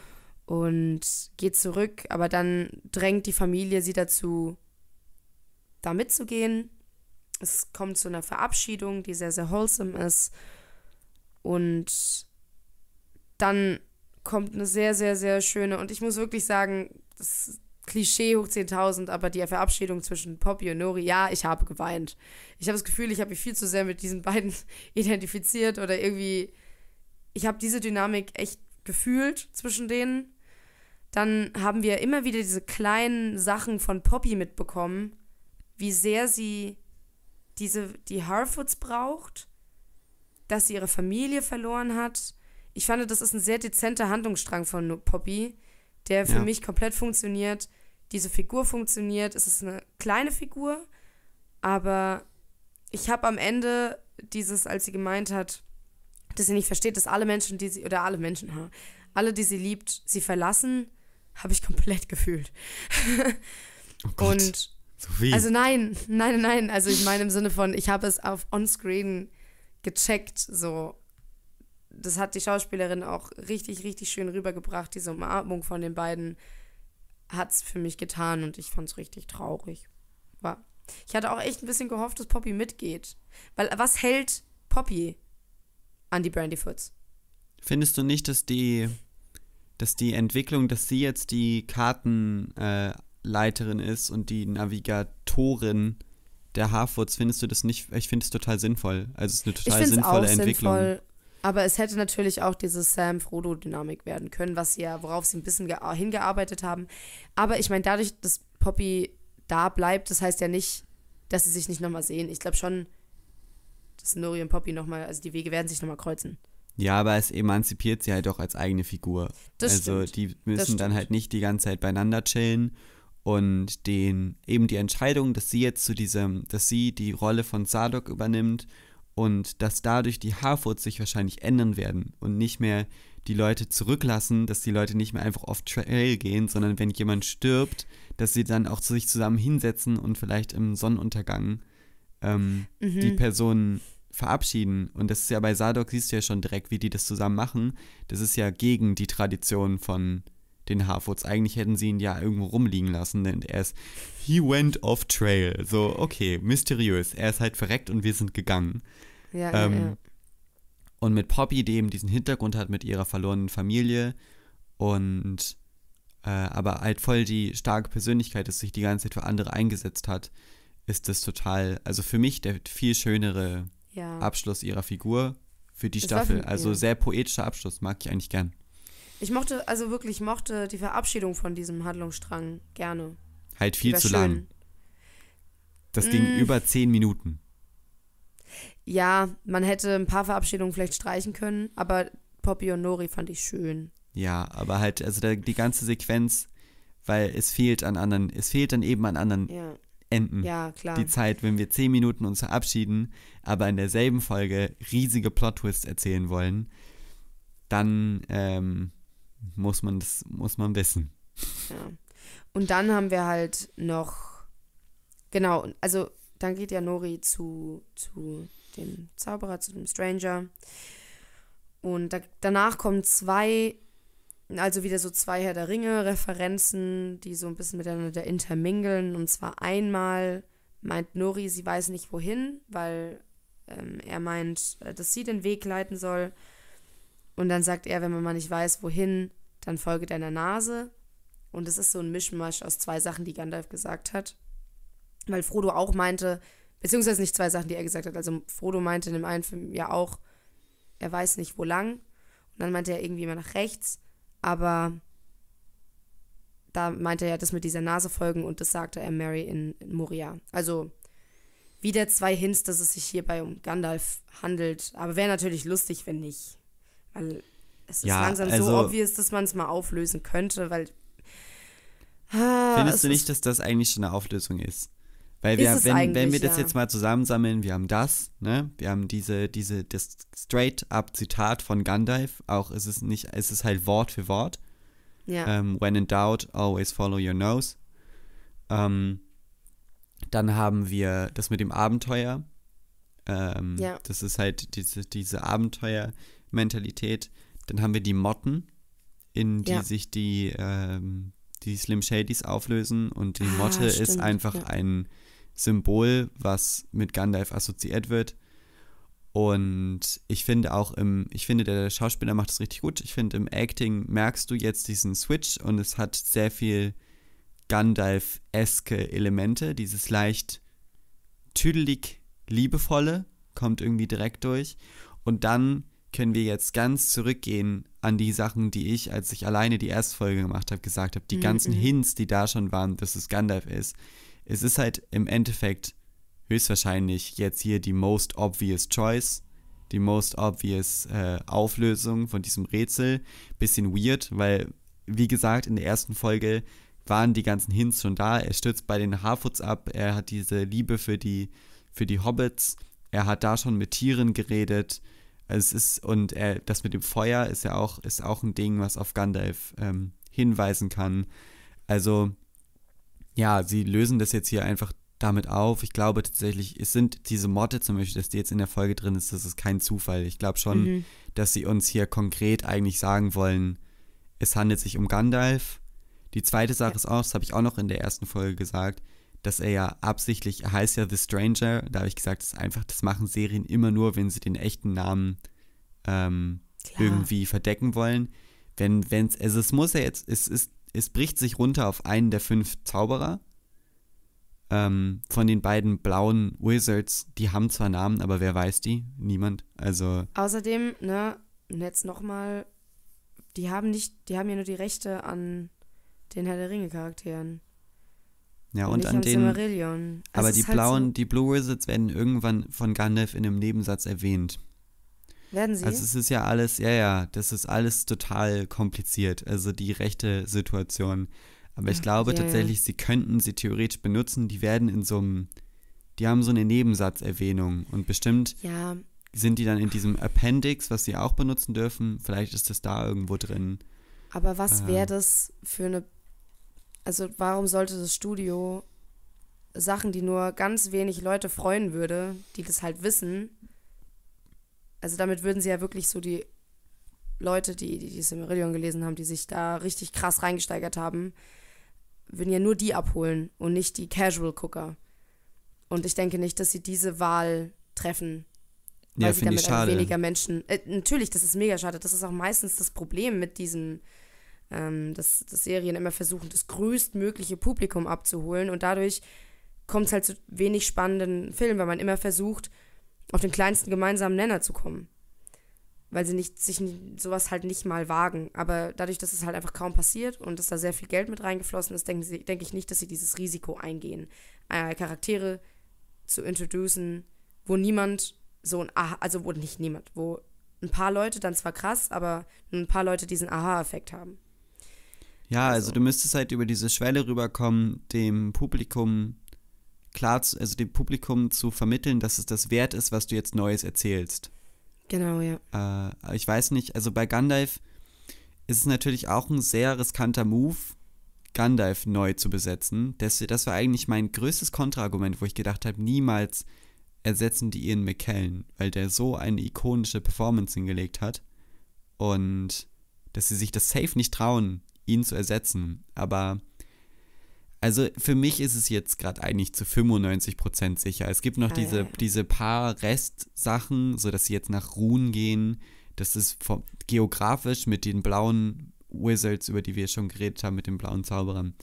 und geht zurück, aber dann drängt die Familie sie dazu, da mitzugehen. Es kommt zu einer Verabschiedung, die sehr, sehr wholesome ist. Und dann kommt eine sehr, sehr, sehr schöne, und ich muss wirklich sagen, das Klischee hoch 10.000, aber die Verabschiedung zwischen Poppy und Nori, ja, ich habe geweint. Ich habe das Gefühl, ich habe mich viel zu sehr mit diesen beiden identifiziert oder irgendwie, ich habe diese Dynamik echt gefühlt zwischen denen dann haben wir immer wieder diese kleinen Sachen von Poppy mitbekommen, wie sehr sie diese, die Harfoots braucht, dass sie ihre Familie verloren hat. Ich fand, das ist ein sehr dezenter Handlungsstrang von Poppy, der für ja. mich komplett funktioniert. Diese Figur funktioniert. Es ist eine kleine Figur, aber ich habe am Ende dieses, als sie gemeint hat, dass sie nicht versteht, dass alle Menschen, die sie, oder alle Menschen, alle, die sie liebt, sie verlassen, habe ich komplett gefühlt. oh Gott. Und Sophie. also nein, nein, nein. Also ich meine im Sinne von, ich habe es auf Onscreen gecheckt. So, das hat die Schauspielerin auch richtig, richtig schön rübergebracht. Diese Umarmung von den beiden hat es für mich getan und ich fand es richtig traurig. War. Ich hatte auch echt ein bisschen gehofft, dass Poppy mitgeht. Weil was hält Poppy an die Brandy Foods? Findest du nicht, dass die dass die Entwicklung, dass sie jetzt die Kartenleiterin äh, ist und die Navigatorin der Harfords, findest du das nicht? Ich finde es total sinnvoll. Also es ist eine total ich sinnvolle auch Entwicklung. Sinnvoll, aber es hätte natürlich auch diese Sam-Frodo-Dynamik werden können, was sie ja, worauf sie ein bisschen hingearbeitet haben. Aber ich meine, dadurch, dass Poppy da bleibt, das heißt ja nicht, dass sie sich nicht nochmal sehen. Ich glaube schon, dass Nori und Poppy nochmal, also die Wege werden sich nochmal kreuzen. Ja, aber es emanzipiert sie halt auch als eigene Figur. Das also stimmt. die müssen dann halt nicht die ganze Zeit beieinander chillen und den eben die Entscheidung, dass sie jetzt zu diesem, dass sie die Rolle von Sadok übernimmt und dass dadurch die Harfoots sich wahrscheinlich ändern werden und nicht mehr die Leute zurücklassen, dass die Leute nicht mehr einfach off Trail gehen, sondern wenn jemand stirbt, dass sie dann auch zu sich zusammen hinsetzen und vielleicht im Sonnenuntergang ähm, mhm. die Personen verabschieden. Und das ist ja bei Sadok, siehst du ja schon direkt, wie die das zusammen machen. Das ist ja gegen die Tradition von den Harfoots. Eigentlich hätten sie ihn ja irgendwo rumliegen lassen, denn er ist, he went off trail. So, okay, mysteriös. Er ist halt verreckt und wir sind gegangen. Ja, ähm, ja, ja. Und mit Poppy, die eben diesen Hintergrund hat mit ihrer verlorenen Familie und äh, aber halt voll die starke Persönlichkeit, dass sich die ganze Zeit für andere eingesetzt hat, ist das total, also für mich der viel schönere ja. Abschluss ihrer Figur für die es Staffel. Also sehr poetischer Abschluss, mag ich eigentlich gern. Ich mochte, also wirklich, ich mochte die Verabschiedung von diesem Handlungsstrang gerne. Halt viel zu schön. lang. Das mm. ging über zehn Minuten. Ja, man hätte ein paar Verabschiedungen vielleicht streichen können, aber Poppy und Nori fand ich schön. Ja, aber halt, also der, die ganze Sequenz, weil es fehlt an anderen, es fehlt dann eben an anderen ja enden. Ja, klar. Die Zeit, wenn wir zehn Minuten uns verabschieden, aber in derselben Folge riesige Plot-Twists erzählen wollen, dann ähm, muss man das, muss man wissen. Ja. Und dann haben wir halt noch, genau, also dann geht ja Nori zu, zu dem Zauberer, zu dem Stranger. Und da, danach kommen zwei also wieder so zwei Herr der Ringe-Referenzen, die so ein bisschen miteinander intermingeln. Und zwar einmal meint Nori, sie weiß nicht wohin, weil ähm, er meint, äh, dass sie den Weg leiten soll. Und dann sagt er, wenn man mal nicht weiß, wohin, dann folge deiner Nase. Und es ist so ein Mischmasch aus zwei Sachen, die Gandalf gesagt hat. Weil Frodo auch meinte, beziehungsweise nicht zwei Sachen, die er gesagt hat. Also Frodo meinte in dem einen Film ja auch, er weiß nicht, wo lang. Und dann meinte er irgendwie immer nach rechts. Aber da meinte er das mit dieser Nase folgen und das sagte er Mary in, in Moria. Also wieder zwei Hints, dass es sich hierbei um Gandalf handelt. Aber wäre natürlich lustig, wenn nicht. Weil es ja, ist langsam also, so obvious, dass man es mal auflösen könnte, weil. Ah, findest du ah, nicht, dass das eigentlich schon eine Auflösung ist? Weil wir, wenn, wenn, wir das ja. jetzt mal zusammensammeln, wir haben das, ne? Wir haben diese, diese, das straight-up-Zitat von Gandalf, auch ist es nicht, ist es halt Wort für Wort. Ja. Um, ähm, when in doubt, always follow your nose. Um, ähm, dann haben wir das mit dem Abenteuer. Um, ähm, ja. Das ist halt diese, diese Abenteuer-Mentalität. Dann haben wir die Motten, in die ja. sich die, die Slim Shadys auflösen. Und die ah, Motte stimmt, ist einfach ein Symbol, was mit Gandalf assoziiert wird. Und ich finde auch im, ich finde, der Schauspieler macht es richtig gut. Ich finde, im Acting merkst du jetzt diesen Switch und es hat sehr viel Gandalf-eske Elemente. Dieses leicht tüdelig liebevolle kommt irgendwie direkt durch. Und dann können wir jetzt ganz zurückgehen an die Sachen, die ich, als ich alleine die erste Folge gemacht habe, gesagt habe. Die mhm, ganzen mhm. Hints, die da schon waren, dass es Gandalf ist es ist halt im Endeffekt höchstwahrscheinlich jetzt hier die most obvious choice, die most obvious äh, Auflösung von diesem Rätsel. Bisschen weird, weil, wie gesagt, in der ersten Folge waren die ganzen Hints schon da. Er stürzt bei den Harfoots ab, er hat diese Liebe für die, für die Hobbits, er hat da schon mit Tieren geredet. es ist, und er, das mit dem Feuer ist ja auch, ist auch ein Ding, was auf Gandalf ähm, hinweisen kann. Also ja, sie lösen das jetzt hier einfach damit auf. Ich glaube tatsächlich, es sind diese Morde zum Beispiel, dass die jetzt in der Folge drin ist, das ist kein Zufall. Ich glaube schon, mhm. dass sie uns hier konkret eigentlich sagen wollen, es handelt sich um Gandalf. Die zweite Sache ja. ist auch, das habe ich auch noch in der ersten Folge gesagt, dass er ja absichtlich, er heißt ja The Stranger, da habe ich gesagt, das ist einfach, das machen Serien immer nur, wenn sie den echten Namen ähm, irgendwie verdecken wollen. Wenn, wenn's, also es muss ja jetzt, es ist es bricht sich runter auf einen der fünf Zauberer. Ähm, von den beiden blauen Wizards, die haben zwar Namen, aber wer weiß die? Niemand. Also. Außerdem, ne, jetzt nochmal, die haben nicht, die haben ja nur die Rechte an den Herr der Ringe Charakteren. Ja, und, und an den. Also aber die halt blauen, so die Blue Wizards werden irgendwann von Gandalf in einem Nebensatz erwähnt. Werden sie? Also es ist ja alles, ja, ja, das ist alles total kompliziert, also die rechte Situation. Aber ich glaube ja, tatsächlich, sie könnten sie theoretisch benutzen, die werden in so einem, die haben so eine Nebensatzerwähnung und bestimmt ja. sind die dann in diesem Appendix, was sie auch benutzen dürfen, vielleicht ist das da irgendwo drin. Aber was äh. wäre das für eine, also warum sollte das Studio Sachen, die nur ganz wenig Leute freuen würde, die das halt wissen, also damit würden sie ja wirklich so die Leute, die, die, die Silmarillion gelesen haben, die sich da richtig krass reingesteigert haben, würden ja nur die abholen und nicht die Casual-Gucker. Und ich denke nicht, dass sie diese Wahl treffen. Weil ja, sie damit ich schade. weniger Menschen. Äh, natürlich, das ist mega schade. Das ist auch meistens das Problem mit diesen, ähm, dass, dass Serien immer versuchen, das größtmögliche Publikum abzuholen. Und dadurch kommt es halt zu wenig spannenden Filmen, weil man immer versucht, auf den kleinsten gemeinsamen Nenner zu kommen. Weil sie nicht, sich sowas halt nicht mal wagen. Aber dadurch, dass es halt einfach kaum passiert und dass da sehr viel Geld mit reingeflossen ist, denke denk ich nicht, dass sie dieses Risiko eingehen, äh, Charaktere zu introducen, wo niemand so ein Aha, also wo nicht niemand, wo ein paar Leute dann zwar krass, aber ein paar Leute diesen Aha-Effekt haben. Ja, also. also du müsstest halt über diese Schwelle rüberkommen, dem Publikum klar, zu, also dem Publikum zu vermitteln, dass es das wert ist, was du jetzt Neues erzählst. Genau, ja. Äh, ich weiß nicht, also bei Gandalf ist es natürlich auch ein sehr riskanter Move, Gandalf neu zu besetzen. Das, das war eigentlich mein größtes Kontraargument, wo ich gedacht habe, niemals ersetzen die Ian McKellen, weil der so eine ikonische Performance hingelegt hat und dass sie sich das safe nicht trauen, ihn zu ersetzen. Aber also für mich ist es jetzt gerade eigentlich zu 95% sicher. Es gibt noch ah, diese, ja. diese paar Restsachen, sodass sie jetzt nach Ruhen gehen. Das ist vom, geografisch mit den blauen Wizards, über die wir schon geredet haben, mit den blauen Zauberern,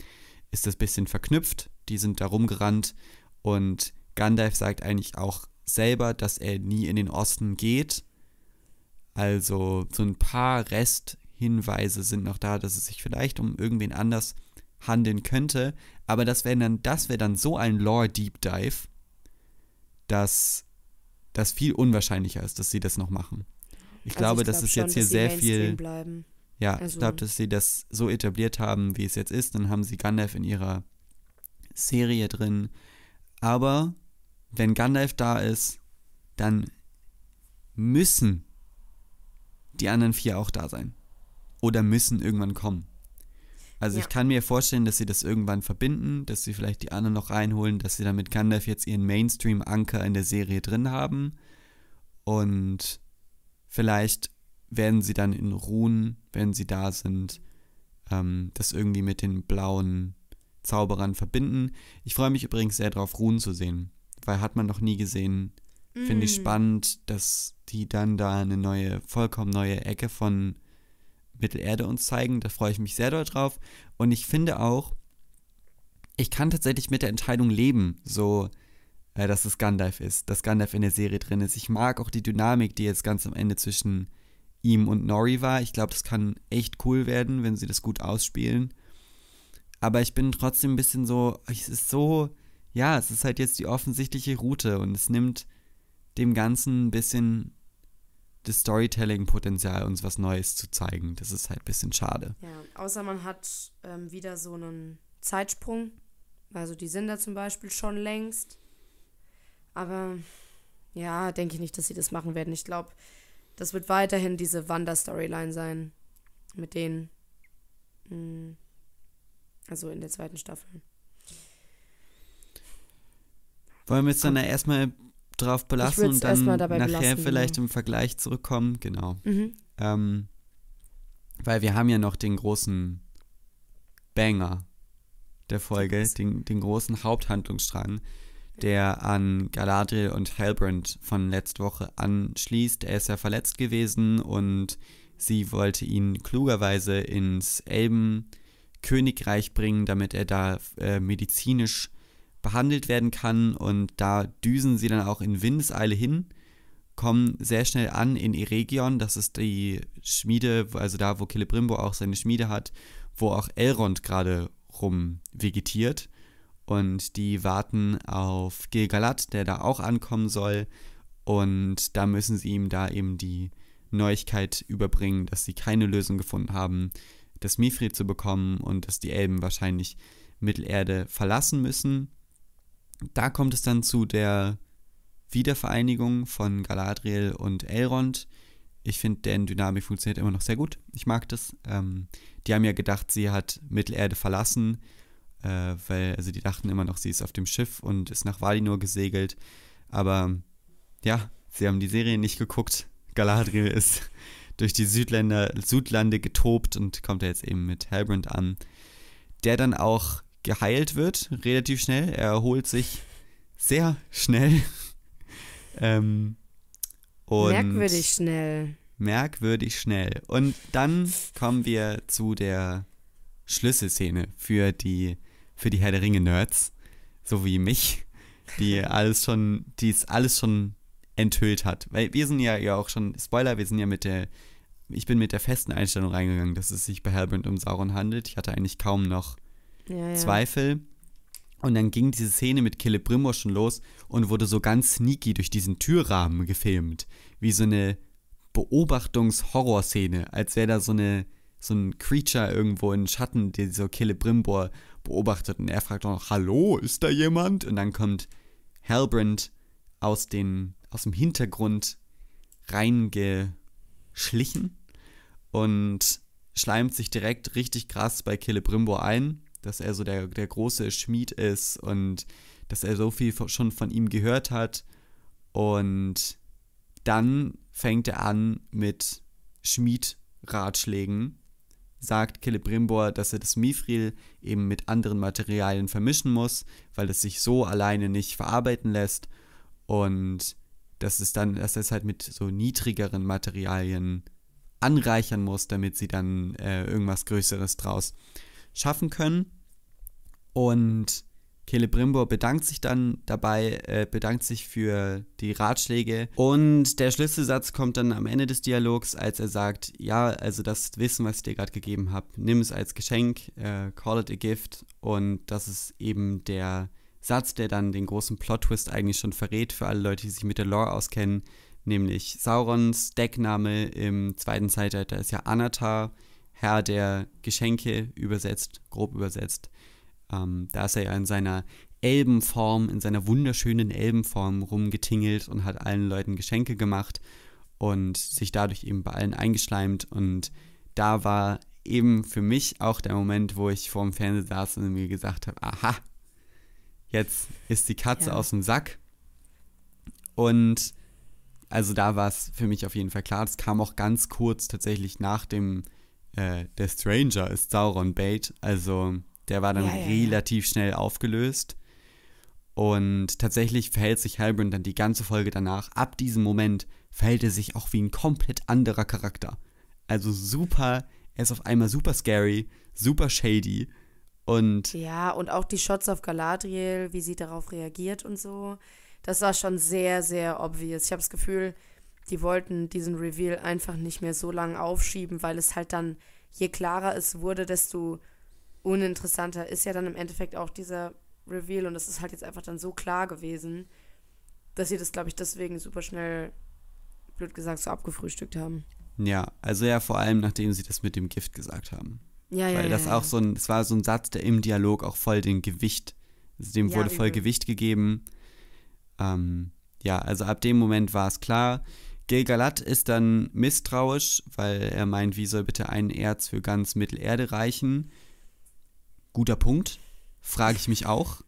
ist das ein bisschen verknüpft. Die sind da rumgerannt und Gandalf sagt eigentlich auch selber, dass er nie in den Osten geht. Also so ein paar Resthinweise sind noch da, dass es sich vielleicht um irgendwen anders handelt handeln könnte, aber das wäre dann, das wäre dann so ein Lore-Deep Dive, dass das viel unwahrscheinlicher ist, dass sie das noch machen. Ich also glaube, ich glaub das ist jetzt hier sehr viel. Bleiben. Ja, also. ich glaube, dass sie das so etabliert haben, wie es jetzt ist. Dann haben sie Gandalf in ihrer Serie drin. Aber wenn Gandalf da ist, dann müssen die anderen vier auch da sein. Oder müssen irgendwann kommen. Also ja. ich kann mir vorstellen, dass sie das irgendwann verbinden, dass sie vielleicht die anderen noch reinholen, dass sie damit Gandalf jetzt ihren Mainstream-Anker in der Serie drin haben. Und vielleicht werden sie dann in Ruhen, wenn sie da sind, ähm, das irgendwie mit den blauen Zauberern verbinden. Ich freue mich übrigens sehr drauf, Ruhen zu sehen, weil hat man noch nie gesehen. Mm. Finde ich mm. spannend, dass die dann da eine neue, vollkommen neue Ecke von Mittelerde uns zeigen. Da freue ich mich sehr doll drauf. Und ich finde auch, ich kann tatsächlich mit der Entscheidung leben, so äh, dass es Gandalf ist, dass Gandalf in der Serie drin ist. Ich mag auch die Dynamik, die jetzt ganz am Ende zwischen ihm und Nori war. Ich glaube, das kann echt cool werden, wenn sie das gut ausspielen. Aber ich bin trotzdem ein bisschen so, es ist so, ja, es ist halt jetzt die offensichtliche Route und es nimmt dem Ganzen ein bisschen das Storytelling-Potenzial, uns was Neues zu zeigen. Das ist halt ein bisschen schade. Ja, außer man hat ähm, wieder so einen Zeitsprung. Also die sind da zum Beispiel schon längst. Aber ja, denke ich nicht, dass sie das machen werden. Ich glaube, das wird weiterhin diese Wander-Storyline sein. Mit denen. Mh, hm. also in der zweiten Staffel. Wollen wir jetzt dann erstmal drauf belassen und dann nachher belassen, genau. vielleicht genau. im Vergleich zurückkommen. Genau. Mhm. Ähm, weil wir haben ja noch den großen Banger der Folge, den, den großen Haupthandlungsstrang, der an Galadriel und Halbrand von letzter Woche anschließt. Er ist ja verletzt gewesen und sie wollte ihn klugerweise ins Elbenkönigreich bringen, damit er da äh, medizinisch behandelt werden kann und da düsen sie dann auch in Windeseile hin, kommen sehr schnell an in Eregion, das ist die Schmiede, also da, wo Celebrimbo auch seine Schmiede hat, wo auch Elrond gerade rum vegetiert und die warten auf Gilgalad, der da auch ankommen soll und da müssen sie ihm da eben die Neuigkeit überbringen, dass sie keine Lösung gefunden haben, das Mifrid zu bekommen und dass die Elben wahrscheinlich Mittelerde verlassen müssen da kommt es dann zu der Wiedervereinigung von Galadriel und Elrond. Ich finde, deren Dynamik funktioniert immer noch sehr gut. Ich mag das. Ähm, die haben ja gedacht, sie hat Mittelerde verlassen, äh, weil also die dachten immer noch, sie ist auf dem Schiff und ist nach Valinor gesegelt. Aber ja, sie haben die Serie nicht geguckt. Galadriel ist durch die Südländer, Südlande getobt und kommt ja jetzt eben mit Halbrand an, der dann auch geheilt wird, relativ schnell. Er erholt sich sehr schnell. ähm, merkwürdig schnell. Merkwürdig schnell. Und dann kommen wir zu der Schlüsselszene für die, für die Herr der Ringe-Nerds, so wie mich, die alles schon, die es alles schon enthüllt hat. Weil wir sind ja, ja auch schon, Spoiler, wir sind ja mit der, ich bin mit der festen Einstellung reingegangen, dass es sich bei Halbrand um Sauron handelt. Ich hatte eigentlich kaum noch ja, Zweifel. Und dann ging diese Szene mit Kille Brimmer schon los und wurde so ganz sneaky durch diesen Türrahmen gefilmt. Wie so eine Beobachtungs-Horror-Szene, als wäre da so eine so ein Creature irgendwo in Schatten, der so Kille Brimbor beobachtet und er fragt auch noch, hallo, ist da jemand? Und dann kommt Halbrand aus, den, aus dem Hintergrund reingeschlichen und schleimt sich direkt richtig krass bei Kille Brimbor ein dass er so der, der große Schmied ist und dass er so viel schon von ihm gehört hat. Und dann fängt er an mit Schmiedratschlägen, sagt Celebrimbor, dass er das Mithril eben mit anderen Materialien vermischen muss, weil es sich so alleine nicht verarbeiten lässt und dass es dann, dass er es halt mit so niedrigeren Materialien anreichern muss, damit sie dann äh, irgendwas Größeres draus schaffen können. Und Celebrimbor bedankt sich dann dabei, äh, bedankt sich für die Ratschläge. Und der Schlüsselsatz kommt dann am Ende des Dialogs, als er sagt, ja, also das Wissen, was ich dir gerade gegeben habe, nimm es als Geschenk, äh, call it a gift. Und das ist eben der Satz, der dann den großen Plot-Twist eigentlich schon verrät für alle Leute, die sich mit der Lore auskennen, nämlich Saurons Deckname im zweiten Zeitalter ist ja Anatar Herr der Geschenke übersetzt, grob übersetzt, ähm, da ist er ja in seiner Elbenform, in seiner wunderschönen Elbenform rumgetingelt und hat allen Leuten Geschenke gemacht und sich dadurch eben bei allen eingeschleimt. Und da war eben für mich auch der Moment, wo ich vor dem Fernseher saß und mir gesagt habe, aha, jetzt ist die Katze ja. aus dem Sack. Und also da war es für mich auf jeden Fall klar. Das kam auch ganz kurz tatsächlich nach dem äh, der Stranger ist Sauron Bait. Also der war dann ja, ja, relativ ja. schnell aufgelöst. Und tatsächlich verhält sich Halbrand dann die ganze Folge danach. Ab diesem Moment verhält er sich auch wie ein komplett anderer Charakter. Also super, er ist auf einmal super scary, super shady. Und ja, und auch die Shots auf Galadriel, wie sie darauf reagiert und so. Das war schon sehr, sehr obvious. Ich habe das Gefühl, die wollten diesen Reveal einfach nicht mehr so lange aufschieben, weil es halt dann, je klarer es wurde, desto uninteressanter ist ja dann im Endeffekt auch dieser Reveal und es ist halt jetzt einfach dann so klar gewesen, dass sie das, glaube ich, deswegen super schnell, blöd gesagt, so abgefrühstückt haben. Ja, also ja, vor allem nachdem sie das mit dem Gift gesagt haben. Ja, Weil ja, das ja, auch so ein, es war so ein Satz, der im Dialog auch voll den Gewicht, also dem ja, wurde voll übel. Gewicht gegeben. Ähm, ja, also ab dem Moment war es klar, Gilgalad ist dann misstrauisch, weil er meint, wie soll bitte ein Erz für ganz Mittelerde reichen? Guter Punkt, frage ich mich auch.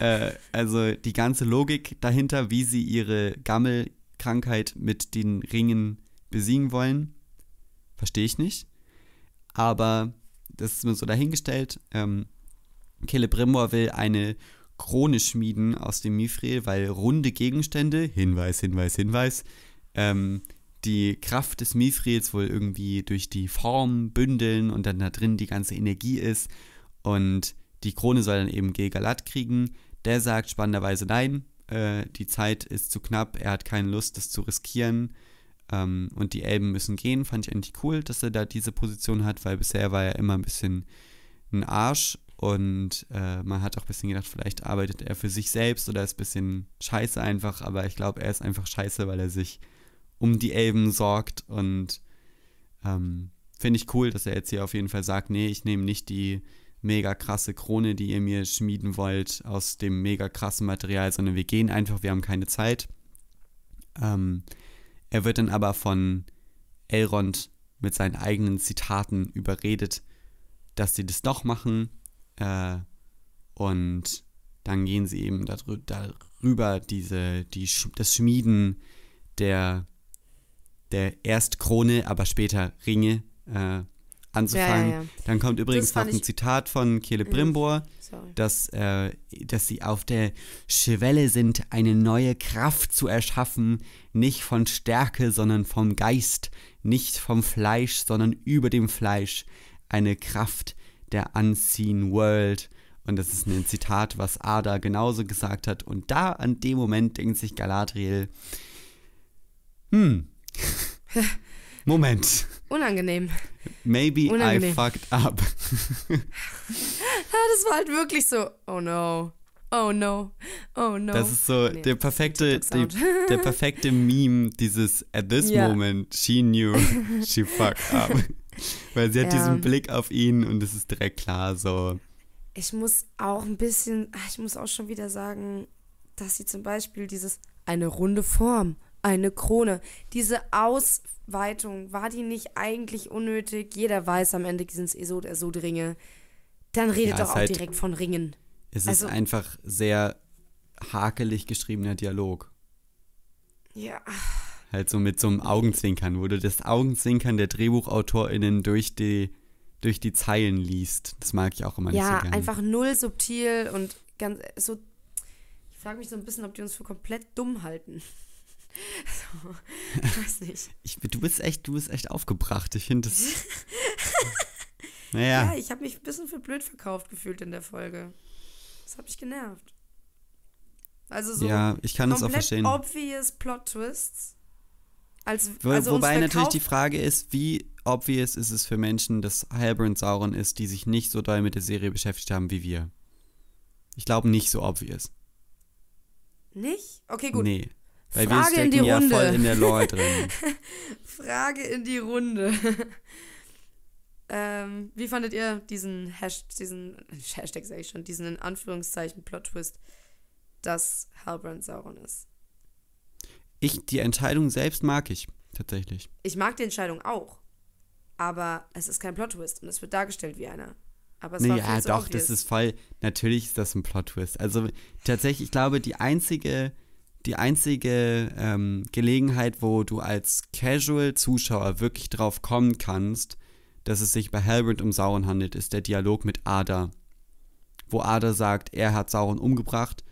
äh, also die ganze Logik dahinter, wie sie ihre Gammelkrankheit mit den Ringen besiegen wollen, verstehe ich nicht. Aber das ist mir so dahingestellt. Ähm, Celebrimbor will eine Krone schmieden aus dem Mithril, weil runde Gegenstände, Hinweis, Hinweis, Hinweis, ähm, die Kraft des Mithrils wohl irgendwie durch die Form bündeln und dann da drin die ganze Energie ist. Und die Krone soll dann eben Gilgalad kriegen. Der sagt spannenderweise nein, äh, die Zeit ist zu knapp, er hat keine Lust, das zu riskieren. Ähm, und die Elben müssen gehen. Fand ich eigentlich cool, dass er da diese Position hat, weil bisher war er immer ein bisschen ein Arsch und äh, man hat auch ein bisschen gedacht, vielleicht arbeitet er für sich selbst oder ist ein bisschen scheiße einfach, aber ich glaube, er ist einfach scheiße, weil er sich um die Elben sorgt. Und ähm, finde ich cool, dass er jetzt hier auf jeden Fall sagt, nee, ich nehme nicht die mega krasse Krone, die ihr mir schmieden wollt, aus dem mega krassen Material, sondern wir gehen einfach, wir haben keine Zeit. Ähm, er wird dann aber von Elrond mit seinen eigenen Zitaten überredet, dass sie das doch machen. Äh, und dann gehen sie eben darüber, diese, die, das Schmieden der der erst Krone, aber später Ringe äh, anzufangen. Ja, ja, ja. Dann kommt übrigens noch ein Zitat von Kele mhm. Brimbor, dass, äh, dass sie auf der Schwelle sind, eine neue Kraft zu erschaffen, nicht von Stärke, sondern vom Geist, nicht vom Fleisch, sondern über dem Fleisch, eine Kraft der Unseen World. Und das ist ein Zitat, was Ada genauso gesagt hat. Und da an dem Moment denkt sich Galadriel, hm, Moment. Unangenehm. Maybe Unangenehm. I fucked up. das war halt wirklich so, oh no. Oh no, oh no. Das ist so nee, der, perfekte, die, der perfekte Meme, dieses At this yeah. moment, she knew she fucked up. Weil sie hat ja. diesen Blick auf ihn und es ist direkt klar so. Ich muss auch ein bisschen, ah, ich muss auch schon wieder sagen, dass sie zum Beispiel dieses eine runde Form eine Krone. Diese Ausweitung, war die nicht eigentlich unnötig? Jeder weiß, am Ende sind es Esod, eh so ringe Dann redet ja, doch auch halt, direkt von Ringen. Es also, ist einfach sehr hakelig geschriebener Dialog. Ja. Halt so mit so einem Augenzwinkern, wo du das Augenzwinkern der DrehbuchautorInnen durch die, durch die Zeilen liest. Das mag ich auch immer ja, nicht so gerne. Ja, einfach null subtil und ganz äh, so. Ich frage mich so ein bisschen, ob die uns für komplett dumm halten. So, ich weiß nicht. Ich, du bist echt, du bist echt aufgebracht. Ich finde das. naja. Ja, ich habe mich ein bisschen für blöd verkauft gefühlt in der Folge. Das hat mich genervt. Also so ja, ich kann komplett das auch verstehen. obvious Plot Twists. Als, also Wobei natürlich die Frage ist, wie obvious ist es für Menschen, dass Halbrand Sauron ist, die sich nicht so doll mit der Serie beschäftigt haben wie wir. Ich glaube nicht so obvious. Nicht? Okay, gut. Nee. Weil Frage wir stecken in die Runde. ja voll in der Lore drin. Frage in die Runde. ähm, wie fandet ihr diesen Hashtag, diesen Hashtag sag ich schon, diesen in Anführungszeichen Plot-Twist, dass Halbrand Sauron ist? Ich, die Entscheidung selbst mag ich, tatsächlich. Ich mag die Entscheidung auch. Aber es ist kein Plot-Twist und es wird dargestellt wie einer. Aber es nee, war ja, doch, obvious. das ist voll. Natürlich ist das ein Plot-Twist. Also tatsächlich, ich glaube, die einzige die einzige ähm, Gelegenheit, wo du als Casual-Zuschauer wirklich drauf kommen kannst, dass es sich bei Halbrand um Sauron handelt, ist der Dialog mit Ada. Wo Ada sagt, er hat Sauron umgebracht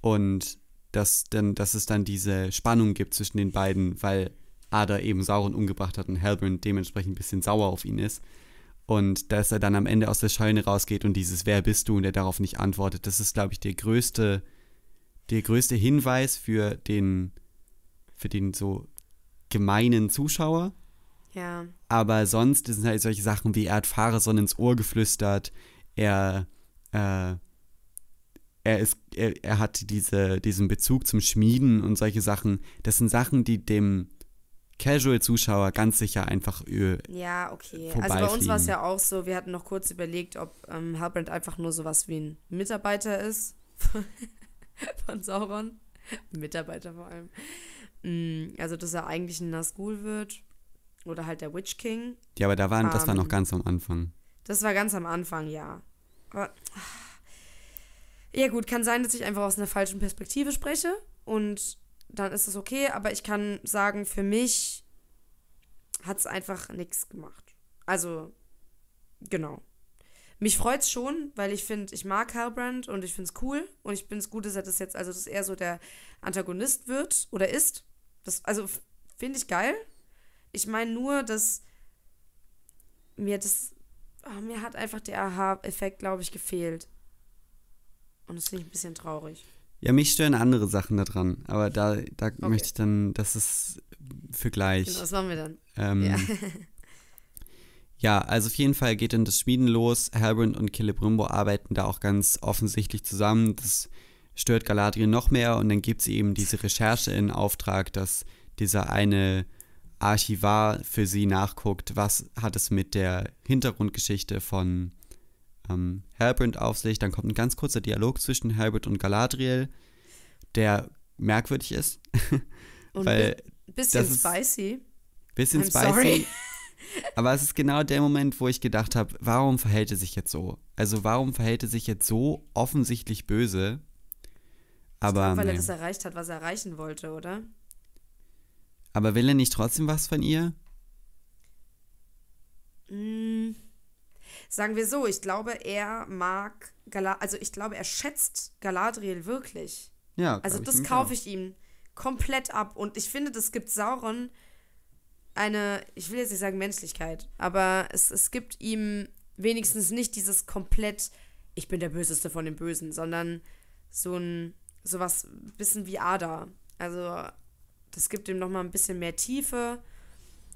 und dass, denn, dass es dann diese Spannung gibt zwischen den beiden, weil Ada eben Sauron umgebracht hat und Halbrand dementsprechend ein bisschen sauer auf ihn ist. Und dass er dann am Ende aus der Scheune rausgeht und dieses Wer bist du und er darauf nicht antwortet, das ist, glaube ich, der größte der größte Hinweis für den, für den so gemeinen Zuschauer. Ja. Aber sonst sind halt solche Sachen wie, er hat Fahrerson ins Ohr geflüstert, er, äh, er, ist, er, er hat diese, diesen Bezug zum Schmieden und solche Sachen. Das sind Sachen, die dem Casual-Zuschauer ganz sicher einfach Ja, okay. Also bei uns war es ja auch so, wir hatten noch kurz überlegt, ob ähm, Halbrand einfach nur sowas wie ein Mitarbeiter ist von Sauron. Mitarbeiter vor allem. Mm, also, dass er eigentlich ein Nazgul wird. Oder halt der Witch King. Ja, aber da waren, um, das war noch ähm, ganz am Anfang. Das war ganz am Anfang, ja. Aber, ah. ja, gut, kann sein, dass ich einfach aus einer falschen Perspektive spreche. Und dann ist es okay. Aber ich kann sagen, für mich hat es einfach nichts gemacht. Also, genau. Mich freut es schon, weil ich finde, ich mag Halbrand und ich finde es cool und ich finde es gut, dass er das jetzt, also dass er so der Antagonist wird oder ist. Das, also finde ich geil. Ich meine nur, dass mir das, oh, mir hat einfach der Aha-Effekt, glaube ich, gefehlt. Und das finde ich ein bisschen traurig. Ja, mich stören andere Sachen daran, aber da, da okay. möchte ich dann, das ist für gleich. Genau, was machen wir dann? Ähm, ja. Ja, also auf jeden Fall geht dann das Schmieden los. Halbrand und Celebrimbor arbeiten da auch ganz offensichtlich zusammen. Das stört Galadriel noch mehr und dann gibt sie eben diese Recherche in Auftrag, dass dieser eine Archivar für sie nachguckt, was hat es mit der Hintergrundgeschichte von ähm, Halbrand auf sich. Dann kommt ein ganz kurzer Dialog zwischen Halbrand und Galadriel, der merkwürdig ist. Und weil bisschen das ist spicy. Bisschen I'm spicy. Sorry. Aber es ist genau der Moment, wo ich gedacht habe, warum verhält er sich jetzt so? Also warum verhält er sich jetzt so offensichtlich böse? Aber glaube, weil nee. er das erreicht hat, was er erreichen wollte, oder? Aber will er nicht trotzdem was von ihr? Mm, sagen wir so, ich glaube, er mag Gala also ich glaube, er schätzt Galadriel wirklich. Ja. Also das kaufe ich ihm komplett ab und ich finde, das gibt Sauron eine, ich will jetzt nicht sagen Menschlichkeit, aber es, es gibt ihm wenigstens nicht dieses komplett, ich bin der Böseste von den Bösen, sondern so ein, sowas, bisschen wie Ada. Also, das gibt ihm nochmal ein bisschen mehr Tiefe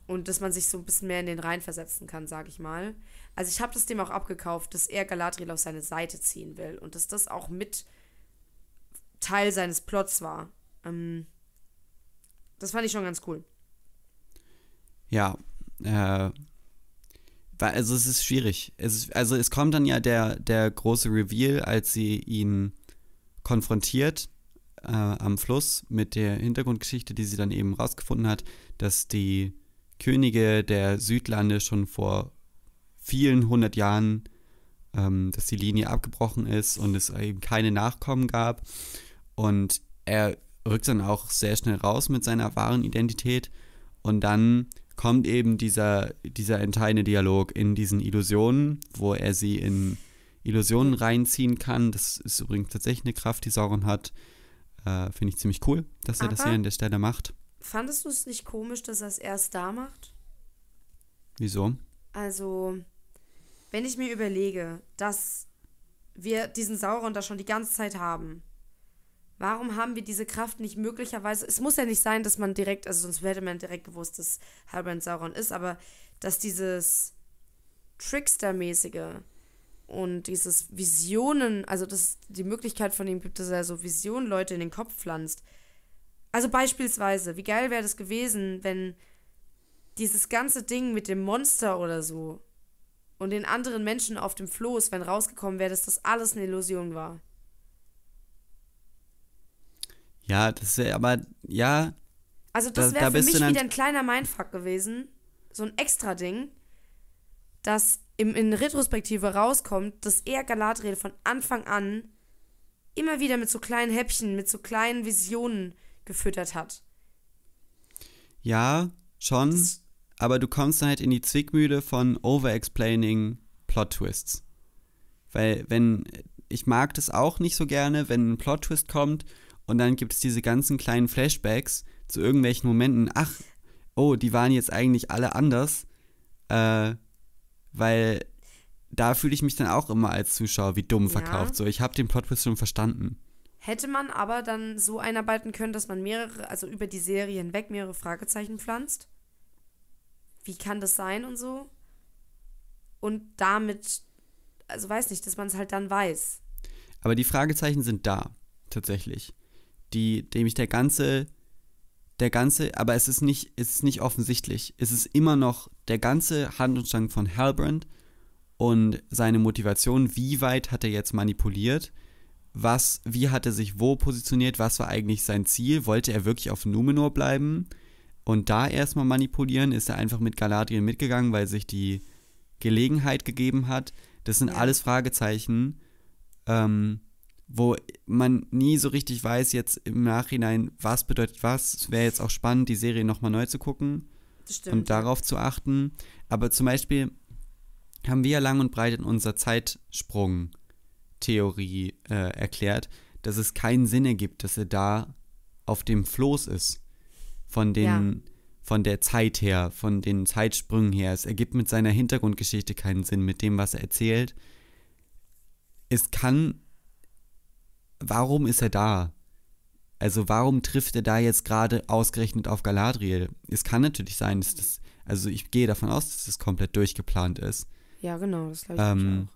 und dass man sich so ein bisschen mehr in den Reihen versetzen kann, sag ich mal. Also, ich habe das dem auch abgekauft, dass er Galadriel auf seine Seite ziehen will und dass das auch mit Teil seines Plots war. Ähm, das fand ich schon ganz cool ja, äh, also es ist schwierig. Es ist, also es kommt dann ja der, der große Reveal, als sie ihn konfrontiert äh, am Fluss mit der Hintergrundgeschichte, die sie dann eben rausgefunden hat, dass die Könige der Südlande schon vor vielen hundert Jahren, ähm, dass die Linie abgebrochen ist und es eben keine Nachkommen gab. Und er rückt dann auch sehr schnell raus mit seiner wahren Identität und dann kommt eben dieser, dieser entscheidende Dialog in diesen Illusionen, wo er sie in Illusionen reinziehen kann. Das ist übrigens tatsächlich eine Kraft, die Sauron hat. Äh, Finde ich ziemlich cool, dass er Aber das hier an der Stelle macht. Fandest du es nicht komisch, dass er es erst da macht? Wieso? Also, wenn ich mir überlege, dass wir diesen Sauron da schon die ganze Zeit haben Warum haben wir diese Kraft nicht möglicherweise? Es muss ja nicht sein, dass man direkt, also sonst hätte man direkt gewusst, dass Halbrand Sauron ist, aber dass dieses Trickster-mäßige und dieses Visionen, also dass die Möglichkeit von ihm gibt, dass er so Visionen Leute in den Kopf pflanzt. Also beispielsweise, wie geil wäre das gewesen, wenn dieses ganze Ding mit dem Monster oder so und den anderen Menschen auf dem Floß, wenn rausgekommen wäre, dass das alles eine Illusion war. Ja, das ist ja, aber ja. Also das wäre da für mich wieder ein kleiner Mindfuck gewesen, so ein extra Ding, das im, in Retrospektive rauskommt, dass er Galadriel von Anfang an immer wieder mit so kleinen Häppchen, mit so kleinen Visionen gefüttert hat. Ja, schon, das, aber du kommst dann halt in die Zwickmühle von Overexplaining Plot-Twists. Weil wenn, ich mag das auch nicht so gerne, wenn ein Plot-Twist kommt und dann gibt es diese ganzen kleinen Flashbacks zu irgendwelchen Momenten. Ach, oh, die waren jetzt eigentlich alle anders. Äh, weil da fühle ich mich dann auch immer als Zuschauer wie dumm ja. verkauft. So, ich habe den Plot schon verstanden. Hätte man aber dann so einarbeiten können, dass man mehrere, also über die Serie hinweg mehrere Fragezeichen pflanzt? Wie kann das sein und so? Und damit, also weiß nicht, dass man es halt dann weiß. Aber die Fragezeichen sind da, tatsächlich die, dem ich der ganze, der ganze, aber es ist nicht, es ist nicht offensichtlich. Es ist immer noch der ganze Handlungsstrang von Halbrand und seine Motivation, wie weit hat er jetzt manipuliert, was, wie hat er sich wo positioniert, was war eigentlich sein Ziel, wollte er wirklich auf Numenor bleiben und da erstmal manipulieren, ist er einfach mit Galadriel mitgegangen, weil sich die Gelegenheit gegeben hat. Das sind alles Fragezeichen. Ähm, wo man nie so richtig weiß jetzt im Nachhinein, was bedeutet was. Es wäre jetzt auch spannend, die Serie nochmal neu zu gucken und darauf zu achten. Aber zum Beispiel haben wir ja lang und breit in unserer Zeitsprung-Theorie äh, erklärt, dass es keinen Sinn ergibt, dass er da auf dem Floß ist. Von den, ja. von der Zeit her, von den Zeitsprüngen her. Es ergibt mit seiner Hintergrundgeschichte keinen Sinn, mit dem, was er erzählt. Es kann warum ist er da? Also warum trifft er da jetzt gerade ausgerechnet auf Galadriel? Es kann natürlich sein, dass das, also ich gehe davon aus, dass das komplett durchgeplant ist. Ja, genau, das glaube ich ähm, auch.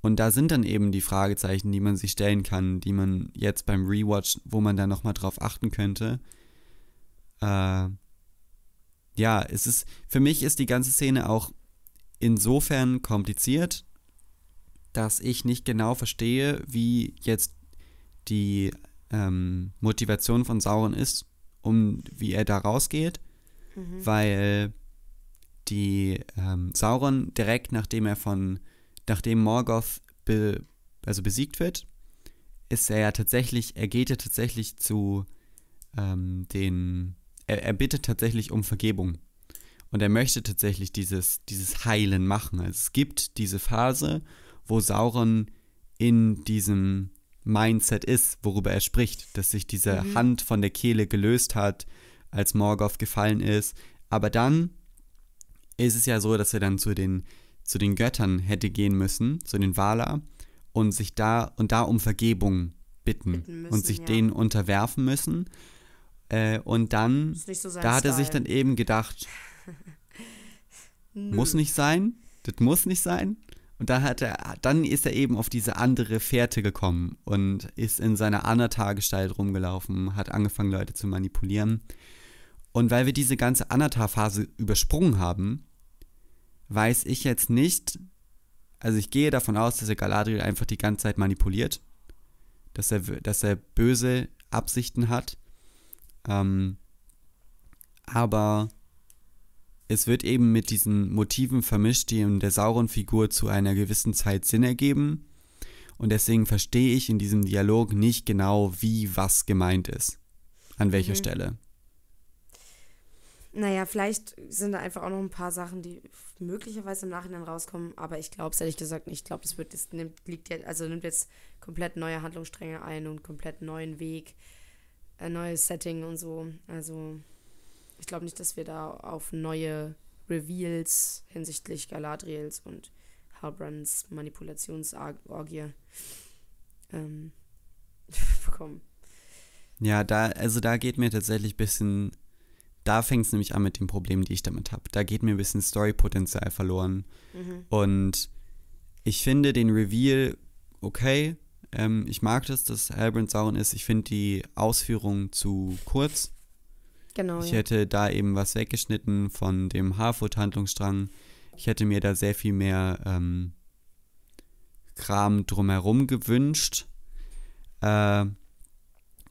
Und da sind dann eben die Fragezeichen, die man sich stellen kann, die man jetzt beim Rewatch, wo man da nochmal drauf achten könnte. Äh, ja, es ist, für mich ist die ganze Szene auch insofern kompliziert, dass ich nicht genau verstehe, wie jetzt die ähm, Motivation von Sauron ist, um wie er da rausgeht, mhm. weil die ähm, Sauron direkt nachdem er von nachdem Morgoth be, also besiegt wird, ist er ja tatsächlich, er geht ja tatsächlich zu ähm, den, er, er, bittet tatsächlich um Vergebung. Und er möchte tatsächlich dieses, dieses Heilen machen. Also es gibt diese Phase, wo Sauron in diesem Mindset ist, worüber er spricht, dass sich diese mhm. Hand von der Kehle gelöst hat, als Morgoth gefallen ist. Aber dann ist es ja so, dass er dann zu den, zu den Göttern hätte gehen müssen, zu den Valar, und sich da und da um Vergebung bitten, bitten müssen, und sich ja. denen unterwerfen müssen. Äh, und dann, so da hat er sich dann eben gedacht, muss hm. nicht sein, das muss nicht sein. Und da hat er, dann ist er eben auf diese andere Fährte gekommen und ist in seiner Anatar-Gestalt rumgelaufen, hat angefangen, Leute zu manipulieren. Und weil wir diese ganze Anatar-Phase übersprungen haben, weiß ich jetzt nicht, also ich gehe davon aus, dass er Galadriel einfach die ganze Zeit manipuliert, dass er, dass er böse Absichten hat. Ähm, aber es wird eben mit diesen Motiven vermischt, die in der sauren figur zu einer gewissen Zeit Sinn ergeben. Und deswegen verstehe ich in diesem Dialog nicht genau, wie was gemeint ist. An welcher mhm. Stelle. Naja, vielleicht sind da einfach auch noch ein paar Sachen, die möglicherweise im Nachhinein rauskommen, aber ich glaube es ehrlich gesagt nicht. Ich glaube, es wird, es nimmt, liegt jetzt, also nimmt jetzt komplett neue Handlungsstränge ein und komplett neuen Weg, ein äh, neues Setting und so. Also, ich glaube nicht, dass wir da auf neue Reveals hinsichtlich Galadriels und Halbrands Manipulationsorgie ähm, bekommen. Ja, da, also da geht mir tatsächlich ein bisschen, da fängt es nämlich an mit den Problemen, die ich damit habe. Da geht mir ein bisschen Storypotenzial verloren. Mhm. Und ich finde den Reveal okay. Ähm, ich mag das, dass Halbrand Sauron ist. Ich finde die Ausführung zu kurz. Genau. Ich ja. hätte da eben was weggeschnitten von dem Harfoot-Handlungsstrang. Ich hätte mir da sehr viel mehr ähm, Kram drumherum gewünscht. Äh,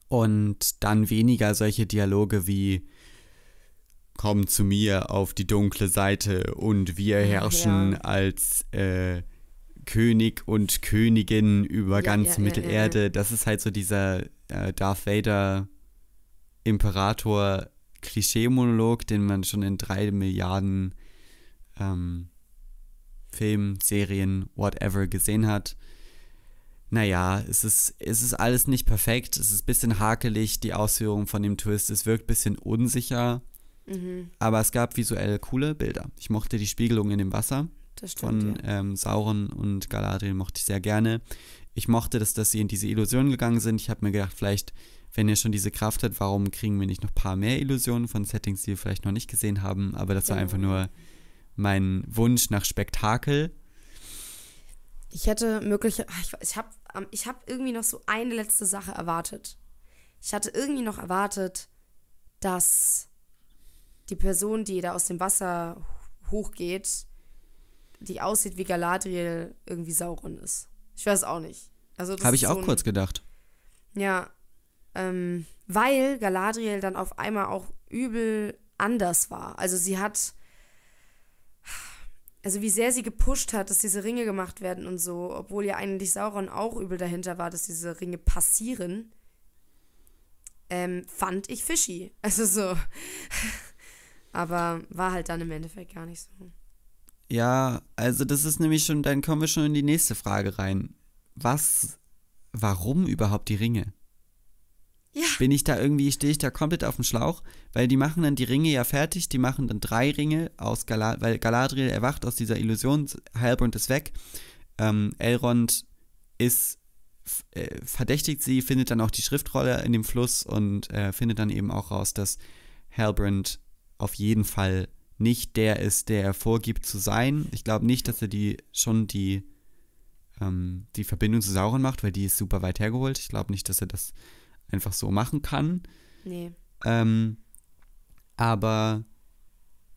und dann weniger solche Dialoge wie Komm zu mir auf die dunkle Seite und wir herrschen ja. als äh, König und Königin über ja, ganz ja, Mittelerde. Das ist halt so dieser äh, Darth Vader Imperator Klischee-Monolog, den man schon in drei Milliarden ähm, Filmen, Serien, whatever gesehen hat. Naja, es ist, es ist alles nicht perfekt, es ist ein bisschen hakelig, die Ausführung von dem Twist, es wirkt ein bisschen unsicher, mhm. aber es gab visuell coole Bilder. Ich mochte die Spiegelung in dem Wasser stimmt, von ja. ähm, Sauron und Galadriel, mochte ich sehr gerne. Ich mochte, dass, dass sie in diese Illusion gegangen sind. Ich habe mir gedacht, vielleicht wenn ihr schon diese Kraft habt, warum kriegen wir nicht noch ein paar mehr Illusionen von Settings, die wir vielleicht noch nicht gesehen haben? Aber das war einfach genau. nur mein Wunsch nach Spektakel. Ich hätte mögliche. Ah, ich, ich habe ähm, ich hab irgendwie noch so eine letzte Sache erwartet. Ich hatte irgendwie noch erwartet, dass die Person, die da aus dem Wasser hochgeht, die aussieht wie Galadriel, irgendwie Sauron ist. Ich weiß auch nicht. Also Habe ich so auch kurz gedacht. Ja, ähm, weil Galadriel dann auf einmal auch übel anders war. Also sie hat, also wie sehr sie gepusht hat, dass diese Ringe gemacht werden und so, obwohl ja eigentlich Sauron auch übel dahinter war, dass diese Ringe passieren, ähm, fand ich fishy. Also so. Aber war halt dann im Endeffekt gar nicht so. Ja, also das ist nämlich schon, dann kommen wir schon in die nächste Frage rein. Was, warum überhaupt die Ringe? Ja. Bin ich da irgendwie, stehe ich da komplett auf dem Schlauch, weil die machen dann die Ringe ja fertig, die machen dann drei Ringe aus Galadriel, weil Galadriel erwacht aus dieser Illusion, Halbrund ist weg, ähm, Elrond ist äh, verdächtigt sie, findet dann auch die Schriftrolle in dem Fluss und äh, findet dann eben auch raus, dass Halbrand auf jeden Fall nicht der ist, der er vorgibt zu sein. Ich glaube nicht, dass er die schon die, ähm, die Verbindung zu Sauron macht, weil die ist super weit hergeholt. Ich glaube nicht, dass er das einfach so machen kann. Nee. Ähm, aber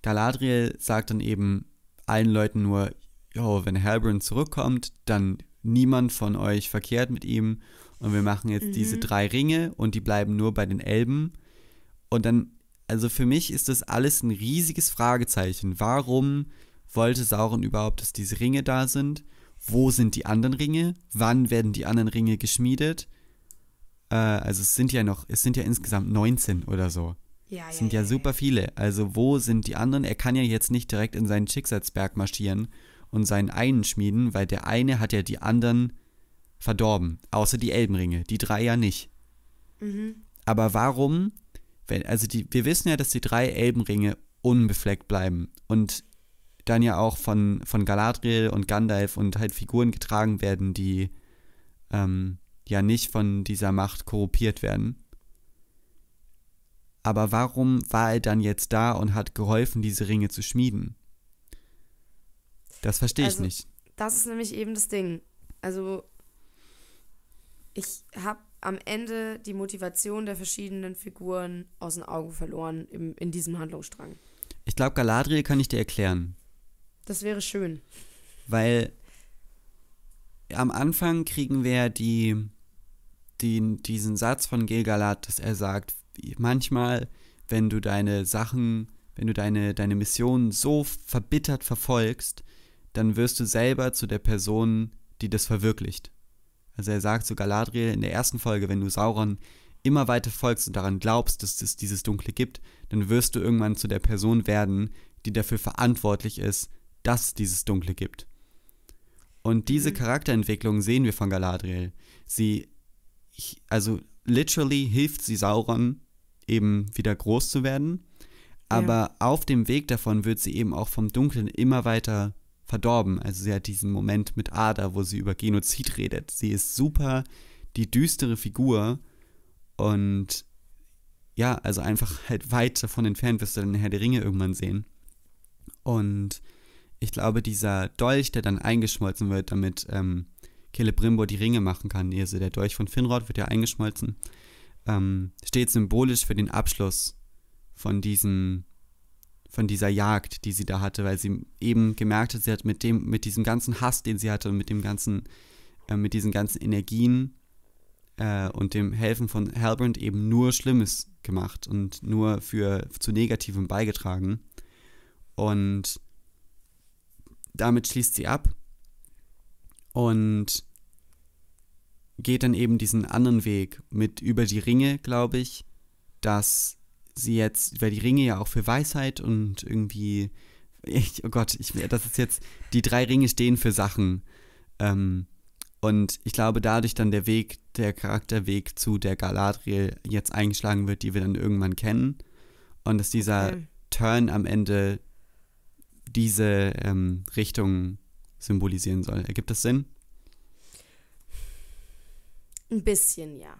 Galadriel sagt dann eben allen Leuten nur, jo, wenn Halbrand zurückkommt, dann niemand von euch verkehrt mit ihm und wir machen jetzt mhm. diese drei Ringe und die bleiben nur bei den Elben. Und dann, also für mich ist das alles ein riesiges Fragezeichen. Warum wollte Sauron überhaupt, dass diese Ringe da sind? Wo sind die anderen Ringe? Wann werden die anderen Ringe geschmiedet? äh, also es sind ja noch, es sind ja insgesamt 19 oder so. Ja, es ja, sind ja, ja super viele. Also wo sind die anderen? Er kann ja jetzt nicht direkt in seinen Schicksalsberg marschieren und seinen einen schmieden, weil der eine hat ja die anderen verdorben, außer die Elbenringe, die drei ja nicht. Mhm. Aber warum? Wenn, also die, wir wissen ja, dass die drei Elbenringe unbefleckt bleiben und dann ja auch von, von Galadriel und Gandalf und halt Figuren getragen werden, die ähm, ja nicht von dieser Macht korrumpiert werden. Aber warum war er dann jetzt da und hat geholfen, diese Ringe zu schmieden? Das verstehe also, ich nicht. Das ist nämlich eben das Ding. Also, ich habe am Ende die Motivation der verschiedenen Figuren aus den Augen verloren im, in diesem Handlungsstrang. Ich glaube, Galadriel kann ich dir erklären. Das wäre schön. Weil am Anfang kriegen wir die den, diesen Satz von Gilgalat, dass er sagt, manchmal, wenn du deine Sachen, wenn du deine, deine Mission so verbittert verfolgst, dann wirst du selber zu der Person, die das verwirklicht. Also er sagt zu Galadriel in der ersten Folge, wenn du Sauron immer weiter folgst und daran glaubst, dass es dieses Dunkle gibt, dann wirst du irgendwann zu der Person werden, die dafür verantwortlich ist, dass es dieses Dunkle gibt. Und diese mhm. Charakterentwicklung sehen wir von Galadriel. Sie also literally hilft sie Sauron eben wieder groß zu werden. Aber ja. auf dem Weg davon wird sie eben auch vom Dunkeln immer weiter verdorben. Also sie hat diesen Moment mit Ada, wo sie über Genozid redet. Sie ist super die düstere Figur und ja, also einfach halt weit davon entfernt wirst du dann Herr der Ringe irgendwann sehen. Und ich glaube, dieser Dolch, der dann eingeschmolzen wird, damit ähm, Celebrimbor die Ringe machen kann. Also der Dolch von Finrod wird ja eingeschmolzen. Ähm, steht symbolisch für den Abschluss von diesem von dieser Jagd, die sie da hatte, weil sie eben gemerkt hat, sie hat mit dem, mit diesem ganzen Hass, den sie hatte und mit dem ganzen, äh, mit diesen ganzen Energien äh, und dem Helfen von Halbrand eben nur Schlimmes gemacht und nur für zu Negativem beigetragen. Und damit schließt sie ab und geht dann eben diesen anderen Weg mit über die Ringe, glaube ich, dass sie jetzt, weil die Ringe ja auch für Weisheit und irgendwie, ich, oh Gott, ich, das ist jetzt, die drei Ringe stehen für Sachen. Ähm, und ich glaube, dadurch dann der Weg, der Charakterweg zu der Galadriel jetzt eingeschlagen wird, die wir dann irgendwann kennen. Und dass dieser okay. Turn am Ende diese ähm, Richtung symbolisieren soll. Ergibt das Sinn? Ein bisschen, ja.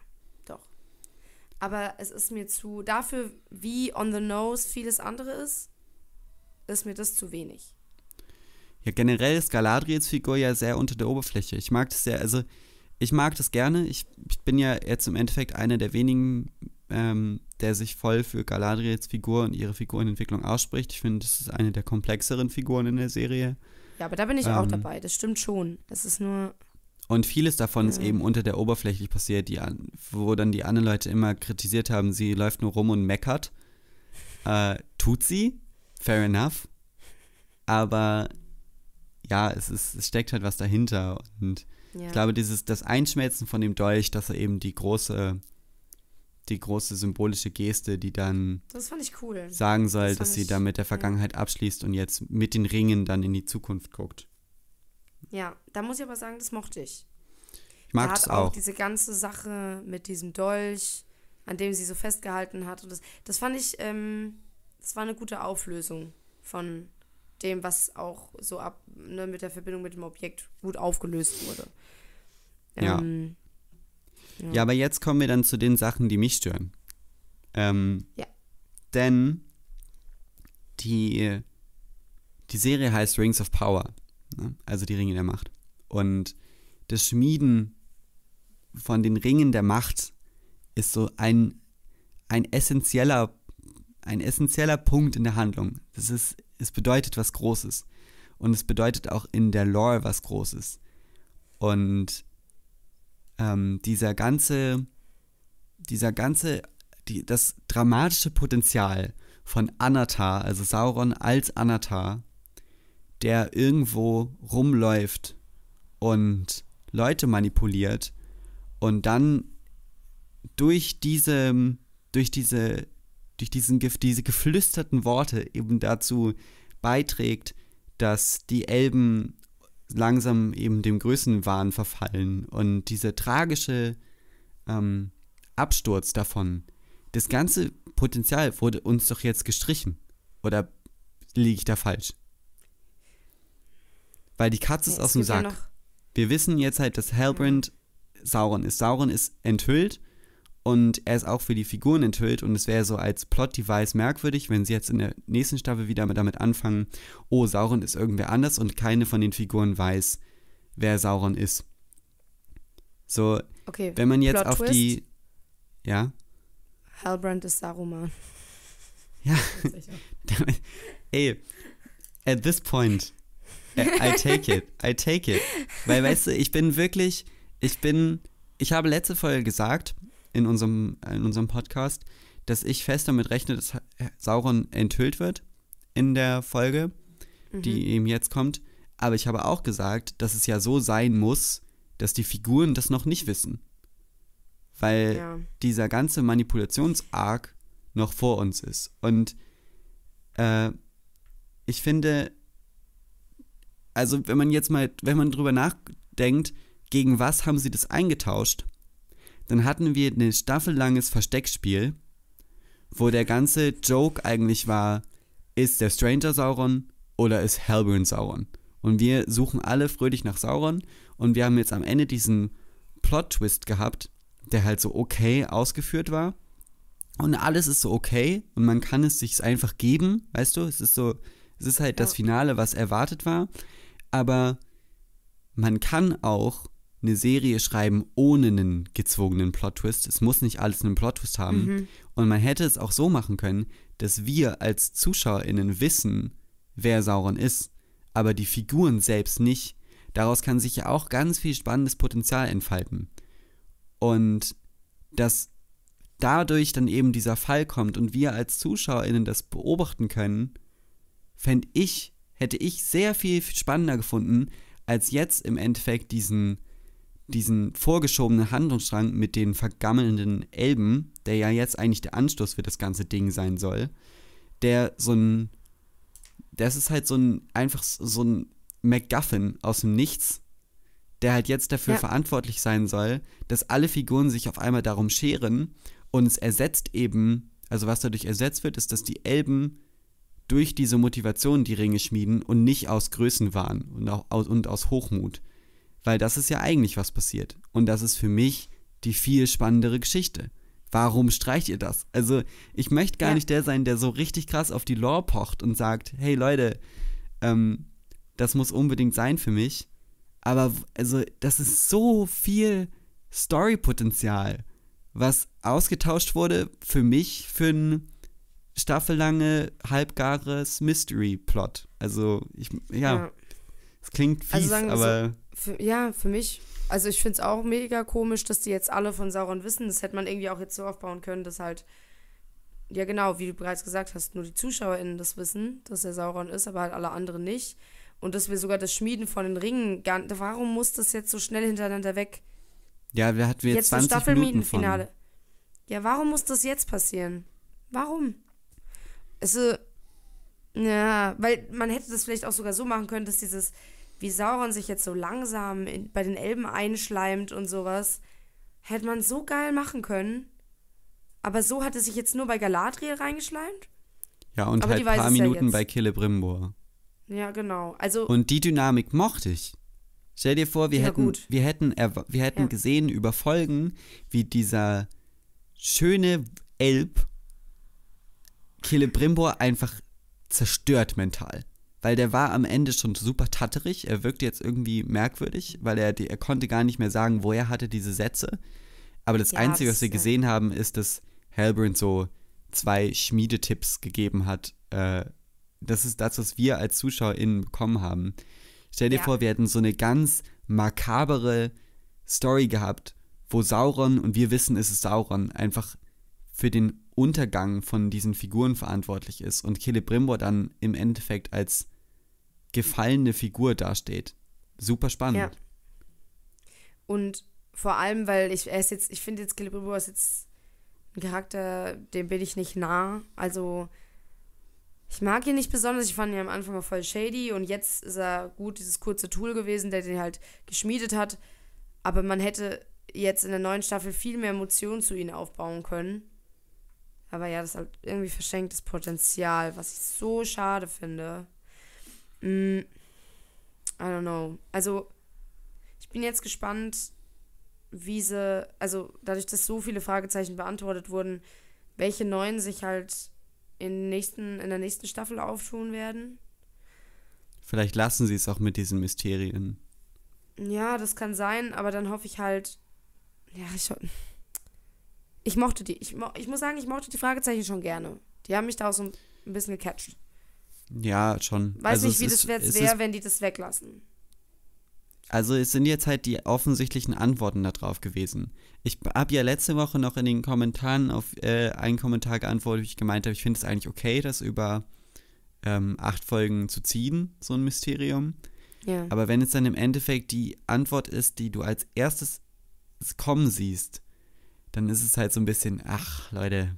Doch. Aber es ist mir zu, dafür, wie on the nose vieles andere ist, ist mir das zu wenig. Ja, generell ist Galadriels Figur ja sehr unter der Oberfläche. Ich mag das sehr, also ich mag das gerne. Ich, ich bin ja jetzt im Endeffekt einer der wenigen, ähm, der sich voll für Galadriels Figur und ihre Figurenentwicklung ausspricht. Ich finde, es ist eine der komplexeren Figuren in der Serie. Ja, aber da bin ich ähm, auch dabei, das stimmt schon. Es ist nur. Und vieles davon ja. ist mhm. eben unter der Oberfläche passiert, die, wo dann die anderen Leute immer kritisiert haben, sie läuft nur rum und meckert. Äh, tut sie, fair enough. Aber ja, es, ist, es steckt halt was dahinter. Und ja. ich glaube, dieses, das Einschmelzen von dem Dolch, dass er eben die große die große symbolische Geste, die dann das fand ich cool. sagen soll, das dass sie da mit der Vergangenheit abschließt und jetzt mit den Ringen dann in die Zukunft guckt. Ja, da muss ich aber sagen, das mochte ich. Ich mag es auch. auch. Diese ganze Sache mit diesem Dolch, an dem sie so festgehalten hat. Und das, das fand ich, ähm, das war eine gute Auflösung von dem, was auch so ab, ne, mit der Verbindung mit dem Objekt gut aufgelöst wurde. Ähm, ja. Ja. ja. aber jetzt kommen wir dann zu den Sachen, die mich stören. Ähm, ja. Denn die, die Serie heißt Rings of Power, ne? also die Ringe der Macht. Und das Schmieden von den Ringen der Macht ist so ein, ein essentieller ein essentieller Punkt in der Handlung. Das ist, es bedeutet was Großes. Und es bedeutet auch in der Lore was Großes. Und ähm, dieser ganze, dieser ganze, die, das dramatische Potenzial von Anatar, also Sauron als Anatar, der irgendwo rumläuft und Leute manipuliert und dann durch diese, durch diese, durch diesen, diese geflüsterten Worte eben dazu beiträgt, dass die Elben langsam eben dem Größenwahn verfallen. Und dieser tragische ähm, Absturz davon, das ganze Potenzial wurde uns doch jetzt gestrichen. Oder liege ich da falsch? Weil die Katze ja, ist aus dem Sack. Wir wissen jetzt halt, dass Halbrand Sauron ist. Sauron ist enthüllt und er ist auch für die Figuren enthüllt und es wäre so als Plot-Device merkwürdig, wenn sie jetzt in der nächsten Staffel wieder damit anfangen, oh, Sauron ist irgendwer anders und keine von den Figuren weiß, wer Sauron ist. So, okay, wenn man jetzt Plot auf Twist. die. Ja? Halbrand ist Saruman. Ja. Ey, at this point, I take it, I take it. Weil, weißt du, ich bin wirklich, ich bin, ich habe letzte Folge gesagt, in unserem, in unserem Podcast, dass ich fest damit rechne, dass Sauron enthüllt wird in der Folge, mhm. die eben jetzt kommt. Aber ich habe auch gesagt, dass es ja so sein muss, dass die Figuren das noch nicht wissen. Weil ja. dieser ganze Manipulations-Arc noch vor uns ist. Und äh, ich finde, also wenn man jetzt mal, wenn man drüber nachdenkt, gegen was haben sie das eingetauscht? dann hatten wir ein staffellanges Versteckspiel, wo der ganze Joke eigentlich war, ist der Stranger Sauron oder ist Halbrand Sauron? Und wir suchen alle fröhlich nach Sauron und wir haben jetzt am Ende diesen Plot-Twist gehabt, der halt so okay ausgeführt war. Und alles ist so okay und man kann es sich einfach geben, weißt du? Es ist so, es ist halt das Finale, was erwartet war. Aber man kann auch eine Serie schreiben ohne einen gezwungenen Plot-Twist. Es muss nicht alles einen Plot-Twist haben. Mhm. Und man hätte es auch so machen können, dass wir als ZuschauerInnen wissen, wer Sauron ist, aber die Figuren selbst nicht. Daraus kann sich ja auch ganz viel spannendes Potenzial entfalten. Und dass dadurch dann eben dieser Fall kommt und wir als ZuschauerInnen das beobachten können, fände ich, hätte ich sehr viel spannender gefunden, als jetzt im Endeffekt diesen diesen vorgeschobenen Handlungsstrang mit den vergammelnden Elben, der ja jetzt eigentlich der Anstoß für das ganze Ding sein soll, der so ein, das ist halt so ein, einfach so ein MacGuffin aus dem Nichts, der halt jetzt dafür ja. verantwortlich sein soll, dass alle Figuren sich auf einmal darum scheren und es ersetzt eben, also was dadurch ersetzt wird, ist, dass die Elben durch diese Motivation die Ringe schmieden und nicht aus Größenwahn und, auch, und aus Hochmut. Weil das ist ja eigentlich, was passiert. Und das ist für mich die viel spannendere Geschichte. Warum streicht ihr das? Also, ich möchte gar ja. nicht der sein, der so richtig krass auf die Lore pocht und sagt, hey Leute, ähm, das muss unbedingt sein für mich. Aber also, das ist so viel Story-Potenzial, was ausgetauscht wurde für mich für ein staffellange halbgares Mystery-Plot. Also, ich, ja. ja. Es klingt also fies, also sagen, aber. So, für, ja, für mich. Also ich finde es auch mega komisch, dass die jetzt alle von Sauron wissen. Das hätte man irgendwie auch jetzt so aufbauen können, dass halt, ja genau, wie du bereits gesagt hast, nur die ZuschauerInnen das wissen, dass er Sauron ist, aber halt alle anderen nicht. Und dass wir sogar das Schmieden von den Ringen, gar, warum muss das jetzt so schnell hintereinander weg? Ja, wir hatten jetzt, jetzt 20 Staffel Minuten von. Ja, warum muss das jetzt passieren? Warum? Es Also, ja, weil man hätte das vielleicht auch sogar so machen können, dass dieses, wie Sauron sich jetzt so langsam in, bei den Elben einschleimt und sowas, hätte man so geil machen können. Aber so hat es sich jetzt nur bei Galadriel reingeschleimt. Ja, und Aber halt ein paar Minuten ja bei Celebrimbor. Ja, genau. Also und die Dynamik mochte ich. Stell dir vor, wir hätten, gut. wir hätten, wir hätten ja. gesehen über Folgen, wie dieser schöne Elb Celebrimbor einfach zerstört mental. Weil der war am Ende schon super tatterig, er wirkte jetzt irgendwie merkwürdig, weil er, er konnte gar nicht mehr sagen, woher hatte diese Sätze. Aber das ja, Einzige, was wir gesehen haben, ist, dass Halbrand so zwei Schmiedetipps gegeben hat. Äh, das ist das, was wir als ZuschauerInnen bekommen haben. Stell dir ja. vor, wir hätten so eine ganz makabere Story gehabt, wo Sauron, und wir wissen, es ist Sauron, einfach für den Untergang von diesen Figuren verantwortlich ist und Celebrimbor dann im Endeffekt als gefallene Figur dasteht. Super spannend. Ja. Und vor allem, weil ich er ist jetzt, ich finde jetzt Celebrimbor ist jetzt ein Charakter, dem bin ich nicht nah. Also ich mag ihn nicht besonders. Ich fand ihn am Anfang mal voll shady und jetzt ist er gut, dieses kurze Tool gewesen, der den halt geschmiedet hat. Aber man hätte jetzt in der neuen Staffel viel mehr Emotionen zu ihm aufbauen können. Aber ja, das hat halt irgendwie verschenktes Potenzial, was ich so schade finde. Mm, I don't know. Also, ich bin jetzt gespannt, wie sie, also dadurch, dass so viele Fragezeichen beantwortet wurden, welche neuen sich halt in, nächsten, in der nächsten Staffel auftun werden. Vielleicht lassen sie es auch mit diesen Mysterien. Ja, das kann sein, aber dann hoffe ich halt, ja, ich, hoffe ich mochte die. Ich, ich muss sagen, ich mochte die Fragezeichen schon gerne. Die haben mich da auch so ein, ein bisschen gecatcht. Ja, schon. Weiß also nicht, wie ist, das wäre, wenn die das weglassen. Also es sind jetzt halt die offensichtlichen Antworten darauf gewesen. Ich habe ja letzte Woche noch in den Kommentaren auf äh, einen Kommentar geantwortet, wo ich gemeint habe, ich finde es eigentlich okay, das über ähm, acht Folgen zu ziehen, so ein Mysterium. Ja. Aber wenn es dann im Endeffekt die Antwort ist, die du als erstes kommen siehst, dann ist es halt so ein bisschen, ach Leute.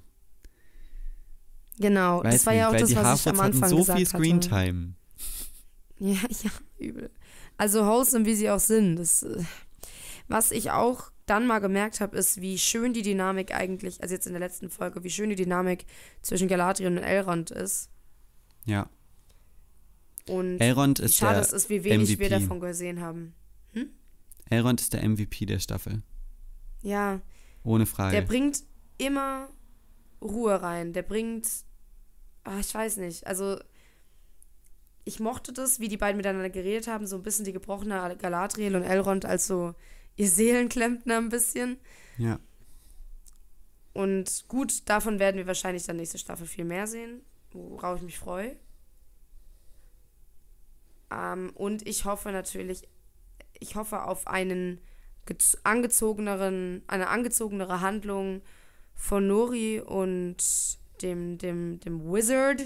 Genau, Weiß das war ja auch das, was Harfords ich am Anfang gesagt habe. so viel Screentime. Ja, ja, übel. Also wholesome, wie sie auch sind. Das, äh, was ich auch dann mal gemerkt habe, ist, wie schön die Dynamik eigentlich, also jetzt in der letzten Folge, wie schön die Dynamik zwischen Galadriel und Elrond ist. Ja. Und Elrond ist schade, der es ist, wie wenig MVP. wir davon gesehen haben. Hm? Elrond ist der MVP der Staffel. Ja, ohne Frage. Der bringt immer Ruhe rein. Der bringt, ah, ich weiß nicht, also ich mochte das, wie die beiden miteinander geredet haben, so ein bisschen die gebrochene Galadriel und Elrond als so ihr Seelenklempner ein bisschen. Ja. Und gut, davon werden wir wahrscheinlich dann nächste Staffel viel mehr sehen, worauf ich mich freue. Ähm, und ich hoffe natürlich, ich hoffe auf einen angezogeneren, eine angezogenere Handlung von Nori und dem, dem, dem Wizard.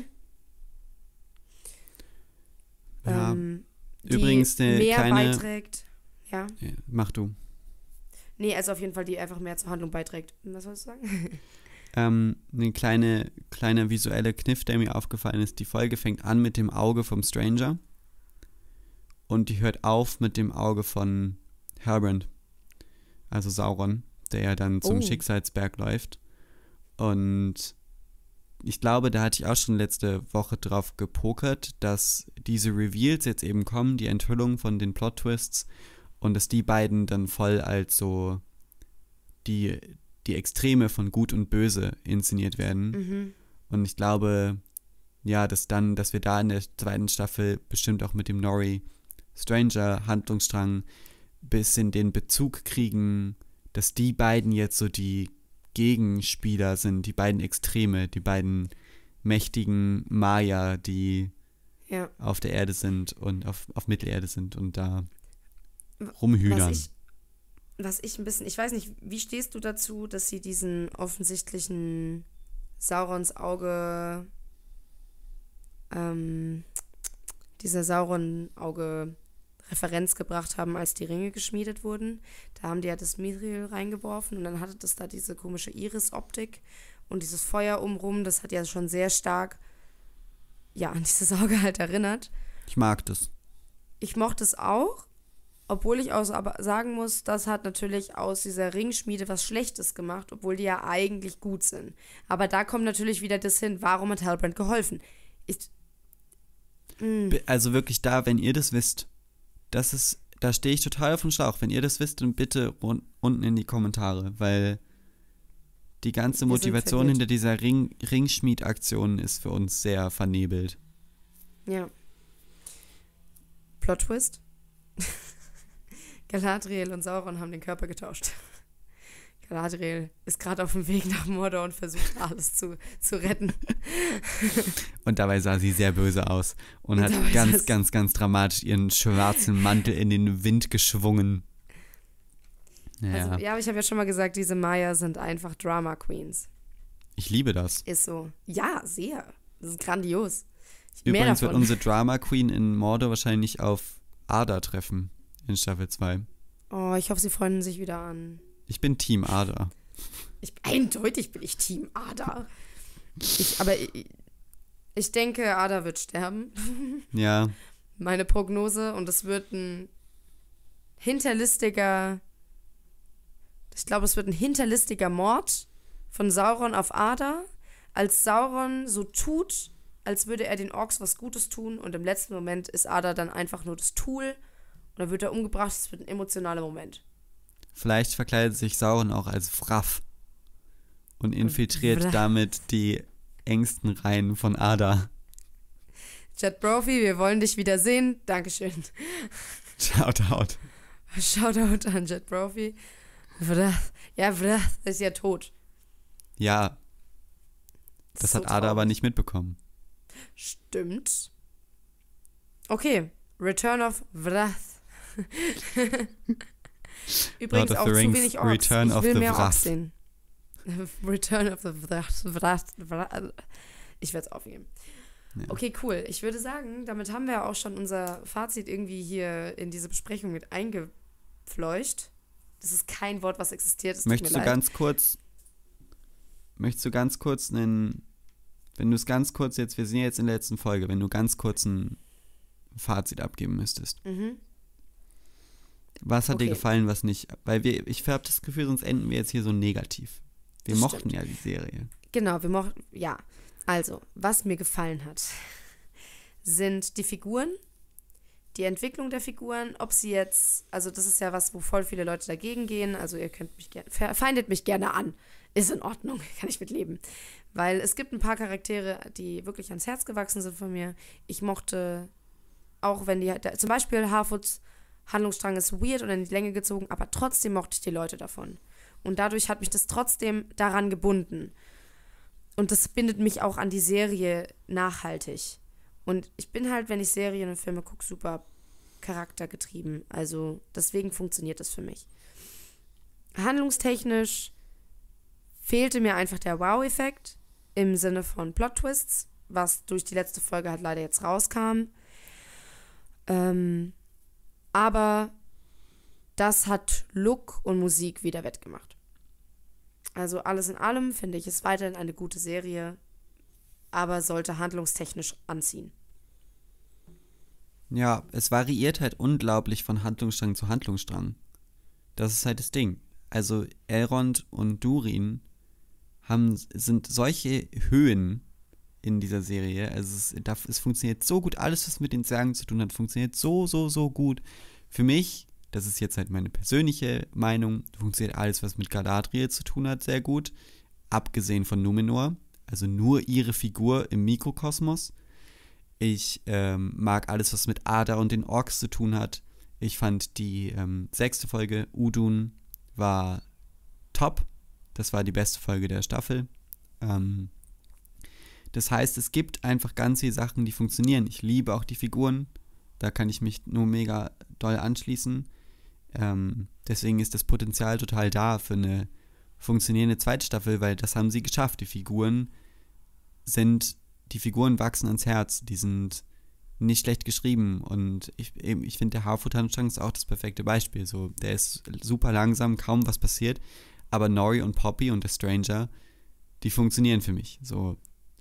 Ja. Ähm, Übrigens eine mehr kleine, beiträgt. Ja. Mach du. Nee, also auf jeden Fall, die einfach mehr zur Handlung beiträgt. Was wolltest du sagen? ähm, ein kleine, kleiner visueller Kniff, der mir aufgefallen ist. Die Folge fängt an mit dem Auge vom Stranger und die hört auf mit dem Auge von Herbrand also Sauron, der ja dann zum oh. Schicksalsberg läuft. Und ich glaube, da hatte ich auch schon letzte Woche drauf gepokert, dass diese Reveals jetzt eben kommen, die Enthüllung von den Plot-Twists und dass die beiden dann voll als so die, die Extreme von Gut und Böse inszeniert werden. Mhm. Und ich glaube, ja, dass dann, dass wir da in der zweiten Staffel bestimmt auch mit dem Nori Stranger Handlungsstrang bisschen den Bezug kriegen, dass die beiden jetzt so die Gegenspieler sind, die beiden Extreme, die beiden mächtigen Maya, die ja. auf der Erde sind und auf, auf Mittelerde sind und da rumhühnern. Was ich, was ich ein bisschen, ich weiß nicht, wie stehst du dazu, dass sie diesen offensichtlichen Saurons Auge, ähm, dieser Sauron-Auge Referenz gebracht haben, als die Ringe geschmiedet wurden. Da haben die ja das Mithril reingeworfen und dann hatte das da diese komische Iris-Optik und dieses Feuer umrum, das hat ja schon sehr stark ja, an dieses Auge halt erinnert. Ich mag das. Ich mochte es auch, obwohl ich auch sagen muss, das hat natürlich aus dieser Ringschmiede was Schlechtes gemacht, obwohl die ja eigentlich gut sind. Aber da kommt natürlich wieder das hin, warum hat Halbrand geholfen? Ich, hm. also wirklich da, wenn ihr das wisst, das ist, da stehe ich total auf dem Schlauch. Wenn ihr das wisst, dann bitte unten in die Kommentare, weil die ganze Wir Motivation hinter dieser Ring Ringschmied-Aktion ist für uns sehr vernebelt. Ja. Plot Twist? Galadriel und Sauron haben den Körper getauscht. Galadriel ist gerade auf dem Weg nach Mordor und versucht alles zu, zu retten. Und dabei sah sie sehr böse aus und, und hat ganz, ganz, ganz dramatisch ihren schwarzen Mantel in den Wind geschwungen. Ja, also, ja aber ich habe ja schon mal gesagt, diese Maya sind einfach Drama Queens. Ich liebe das. Ist so. Ja, sehr. Das ist grandios. Ich Übrigens wird unsere Drama Queen in Mordor wahrscheinlich auf Ada treffen in Staffel 2. Oh, ich hoffe, sie freuen sich wieder an. Ich bin Team Ada. Ich, eindeutig bin ich Team Ada. Ich, aber ich, ich denke, Ada wird sterben. Ja. Meine Prognose und es wird ein hinterlistiger. Ich glaube, es wird ein hinterlistiger Mord von Sauron auf Ada, als Sauron so tut, als würde er den Orks was Gutes tun und im letzten Moment ist Ada dann einfach nur das Tool und dann wird er umgebracht. Es wird ein emotionaler Moment. Vielleicht verkleidet sich Sauron auch als Fraff und infiltriert Wraff. damit die engsten Reihen von Ada. Chad Brophy, wir wollen dich wiedersehen. Dankeschön. Shoutout. Shoutout an Chad Brophy. Wrath. Ja, Wrath ist ja tot. Ja. Das so hat Ada traurig. aber nicht mitbekommen. Stimmt. Okay. Return of Wrath. Übrigens auch Rings, zu wenig Orks. Return ich will mehr Orks sehen. Return of the Wrath. Also, ich werde es aufgeben. Ja. Okay, cool. Ich würde sagen, damit haben wir auch schon unser Fazit irgendwie hier in diese Besprechung mit eingefleucht. Das ist kein Wort, was existiert. Das möchtest du leid. ganz kurz, möchtest du ganz kurz einen, wenn du es ganz kurz jetzt, wir sind ja jetzt in der letzten Folge, wenn du ganz kurz ein Fazit abgeben müsstest. Mhm. Was hat okay. dir gefallen, was nicht? Weil wir, ich habe das Gefühl, sonst enden wir jetzt hier so negativ. Wir das mochten stimmt. ja die Serie. Genau, wir mochten, ja. Also, was mir gefallen hat, sind die Figuren, die Entwicklung der Figuren, ob sie jetzt, also das ist ja was, wo voll viele Leute dagegen gehen, also ihr könnt mich gerne, feindet mich gerne an, ist in Ordnung, kann ich mitleben. Weil es gibt ein paar Charaktere, die wirklich ans Herz gewachsen sind von mir. Ich mochte, auch wenn die, zum Beispiel Harfoots Handlungsstrang ist weird und in die Länge gezogen, aber trotzdem mochte ich die Leute davon. Und dadurch hat mich das trotzdem daran gebunden. Und das bindet mich auch an die Serie nachhaltig. Und ich bin halt, wenn ich Serien und Filme gucke, super charaktergetrieben. Also deswegen funktioniert das für mich. Handlungstechnisch fehlte mir einfach der Wow-Effekt im Sinne von Plot-Twists, was durch die letzte Folge halt leider jetzt rauskam. Ähm, aber das hat Look und Musik wieder wettgemacht. Also alles in allem finde ich es weiterhin eine gute Serie, aber sollte handlungstechnisch anziehen. Ja, es variiert halt unglaublich von Handlungsstrang zu Handlungsstrang. Das ist halt das Ding. Also Elrond und Durin haben, sind solche Höhen in dieser Serie. Also es, da, es funktioniert so gut, alles, was mit den Zwergen zu tun hat, funktioniert so, so, so gut. Für mich, das ist jetzt halt meine persönliche Meinung, funktioniert alles, was mit Galadriel zu tun hat, sehr gut. Abgesehen von Numenor, also nur ihre Figur im Mikrokosmos. Ich ähm, mag alles, was mit Ada und den Orks zu tun hat. Ich fand die ähm, sechste Folge, Udun, war top. Das war die beste Folge der Staffel. Ähm, das heißt, es gibt einfach ganz viele Sachen, die funktionieren. Ich liebe auch die Figuren. Da kann ich mich nur mega doll anschließen. Ähm, deswegen ist das Potenzial total da für eine funktionierende zweite Staffel, weil das haben sie geschafft. Die Figuren sind, die Figuren wachsen ans Herz. Die sind nicht schlecht geschrieben. Und ich, ich finde, der Harfoot-Handstrang ist auch das perfekte Beispiel. So, der ist super langsam, kaum was passiert. Aber Nori und Poppy und der Stranger, die funktionieren für mich. So,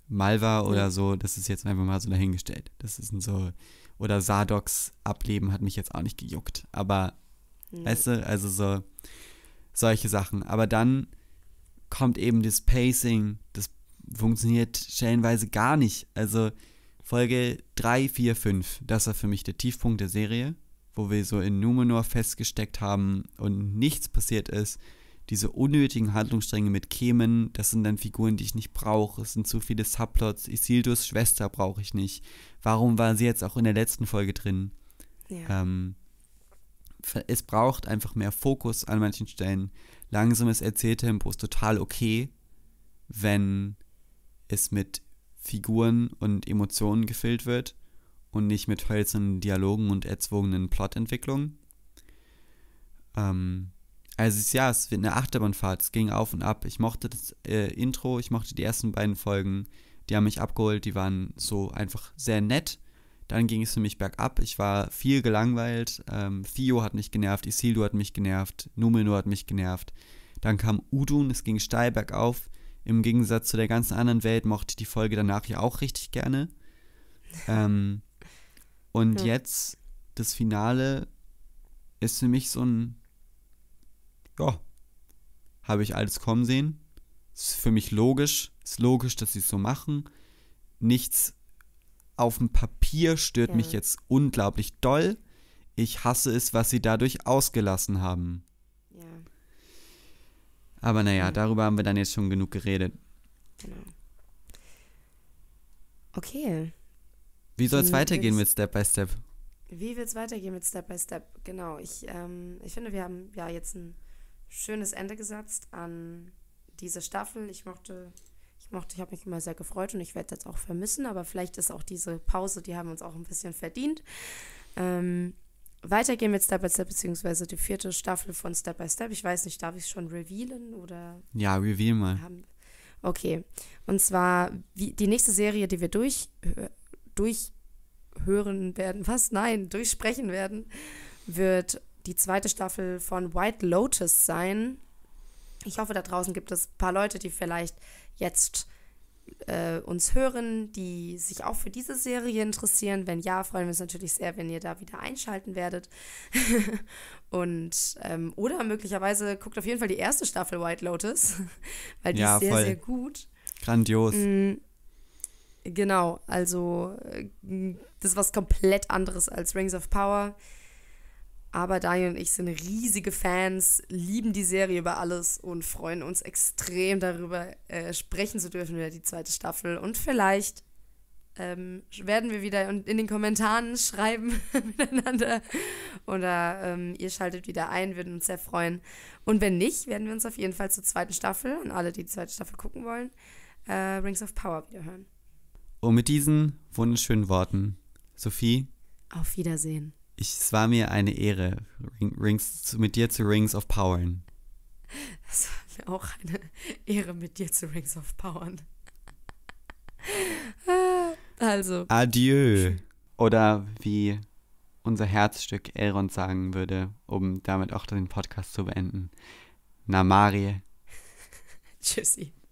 Malva oder ja. so, das ist jetzt einfach mal so dahingestellt. Das ist ein so. Oder Sardox ableben hat mich jetzt auch nicht gejuckt. Aber, ja. weißt du, also so. Solche Sachen. Aber dann kommt eben das Pacing, das funktioniert stellenweise gar nicht. Also Folge 3, 4, 5, das war für mich der Tiefpunkt der Serie, wo wir so in Numenor festgesteckt haben und nichts passiert ist diese unnötigen Handlungsstränge mit Kämen, das sind dann Figuren, die ich nicht brauche. Es sind zu viele Subplots. Isildurs Schwester brauche ich nicht. Warum war sie jetzt auch in der letzten Folge drin? Ja. Ähm, es braucht einfach mehr Fokus an manchen Stellen. Langsames Erzähltempo ist total okay, wenn es mit Figuren und Emotionen gefüllt wird und nicht mit hölzernen Dialogen und erzwungenen Plotentwicklungen. Ähm, also ja, es wird eine Achterbahnfahrt, es ging auf und ab. Ich mochte das äh, Intro, ich mochte die ersten beiden Folgen, die haben mich abgeholt, die waren so einfach sehr nett. Dann ging es für mich bergab, ich war viel gelangweilt, ähm, Theo hat mich genervt, Isildur hat mich genervt, Numenor hat mich genervt. Dann kam Udun, es ging steil bergauf. Im Gegensatz zu der ganzen anderen Welt mochte ich die Folge danach ja auch richtig gerne. Ähm, und ja. jetzt, das Finale ist für mich so ein ja, habe ich alles kommen sehen. Ist für mich logisch. Ist logisch, dass sie es so machen. Nichts auf dem Papier stört ja. mich jetzt unglaublich doll. Ich hasse es, was sie dadurch ausgelassen haben. Ja. Aber naja, mhm. darüber haben wir dann jetzt schon genug geredet. Genau. Okay. Wie soll es hm, weitergehen mit Step by Step? Wie wird es weitergehen mit Step by Step? Genau, ich, ähm, ich finde, wir haben ja jetzt einen schönes Ende gesetzt an diese Staffel. Ich mochte, ich mochte, ich habe mich immer sehr gefreut und ich werde das auch vermissen, aber vielleicht ist auch diese Pause, die haben uns auch ein bisschen verdient. Ähm, weiter gehen wir Step by Step, beziehungsweise die vierte Staffel von Step by Step. Ich weiß nicht, darf ich es schon revealen oder? Ja, reveal mal. Okay. Und zwar wie, die nächste Serie, die wir durch, durchhören werden, was? Nein, durchsprechen werden, wird die zweite Staffel von White Lotus sein. Ich hoffe, da draußen gibt es ein paar Leute, die vielleicht jetzt äh, uns hören, die sich auch für diese Serie interessieren. Wenn ja, freuen wir uns natürlich sehr, wenn ihr da wieder einschalten werdet. und ähm, oder möglicherweise guckt auf jeden Fall die erste Staffel White Lotus, weil die ja, ist sehr, voll. sehr gut. Grandios. Mhm. Genau, also äh, das ist was komplett anderes als Rings of Power. Aber Daniel und ich sind riesige Fans, lieben die Serie über alles und freuen uns extrem darüber, äh, sprechen zu dürfen über die zweite Staffel. Und vielleicht ähm, werden wir wieder in den Kommentaren schreiben miteinander. Oder ähm, ihr schaltet wieder ein, würden uns sehr freuen. Und wenn nicht, werden wir uns auf jeden Fall zur zweiten Staffel und alle, die die zweite Staffel gucken wollen, äh, Rings of Power wiederhören. Und mit diesen wunderschönen Worten, Sophie. Auf Wiedersehen. Ich, es war mir eine Ehre, Rings, mit dir zu Rings of Powern. Es war mir auch eine Ehre, mit dir zu Rings of Powern. Ah, also. Adieu. Oder wie unser Herzstück Elrond sagen würde, um damit auch den Podcast zu beenden. Namarie. Tschüssi.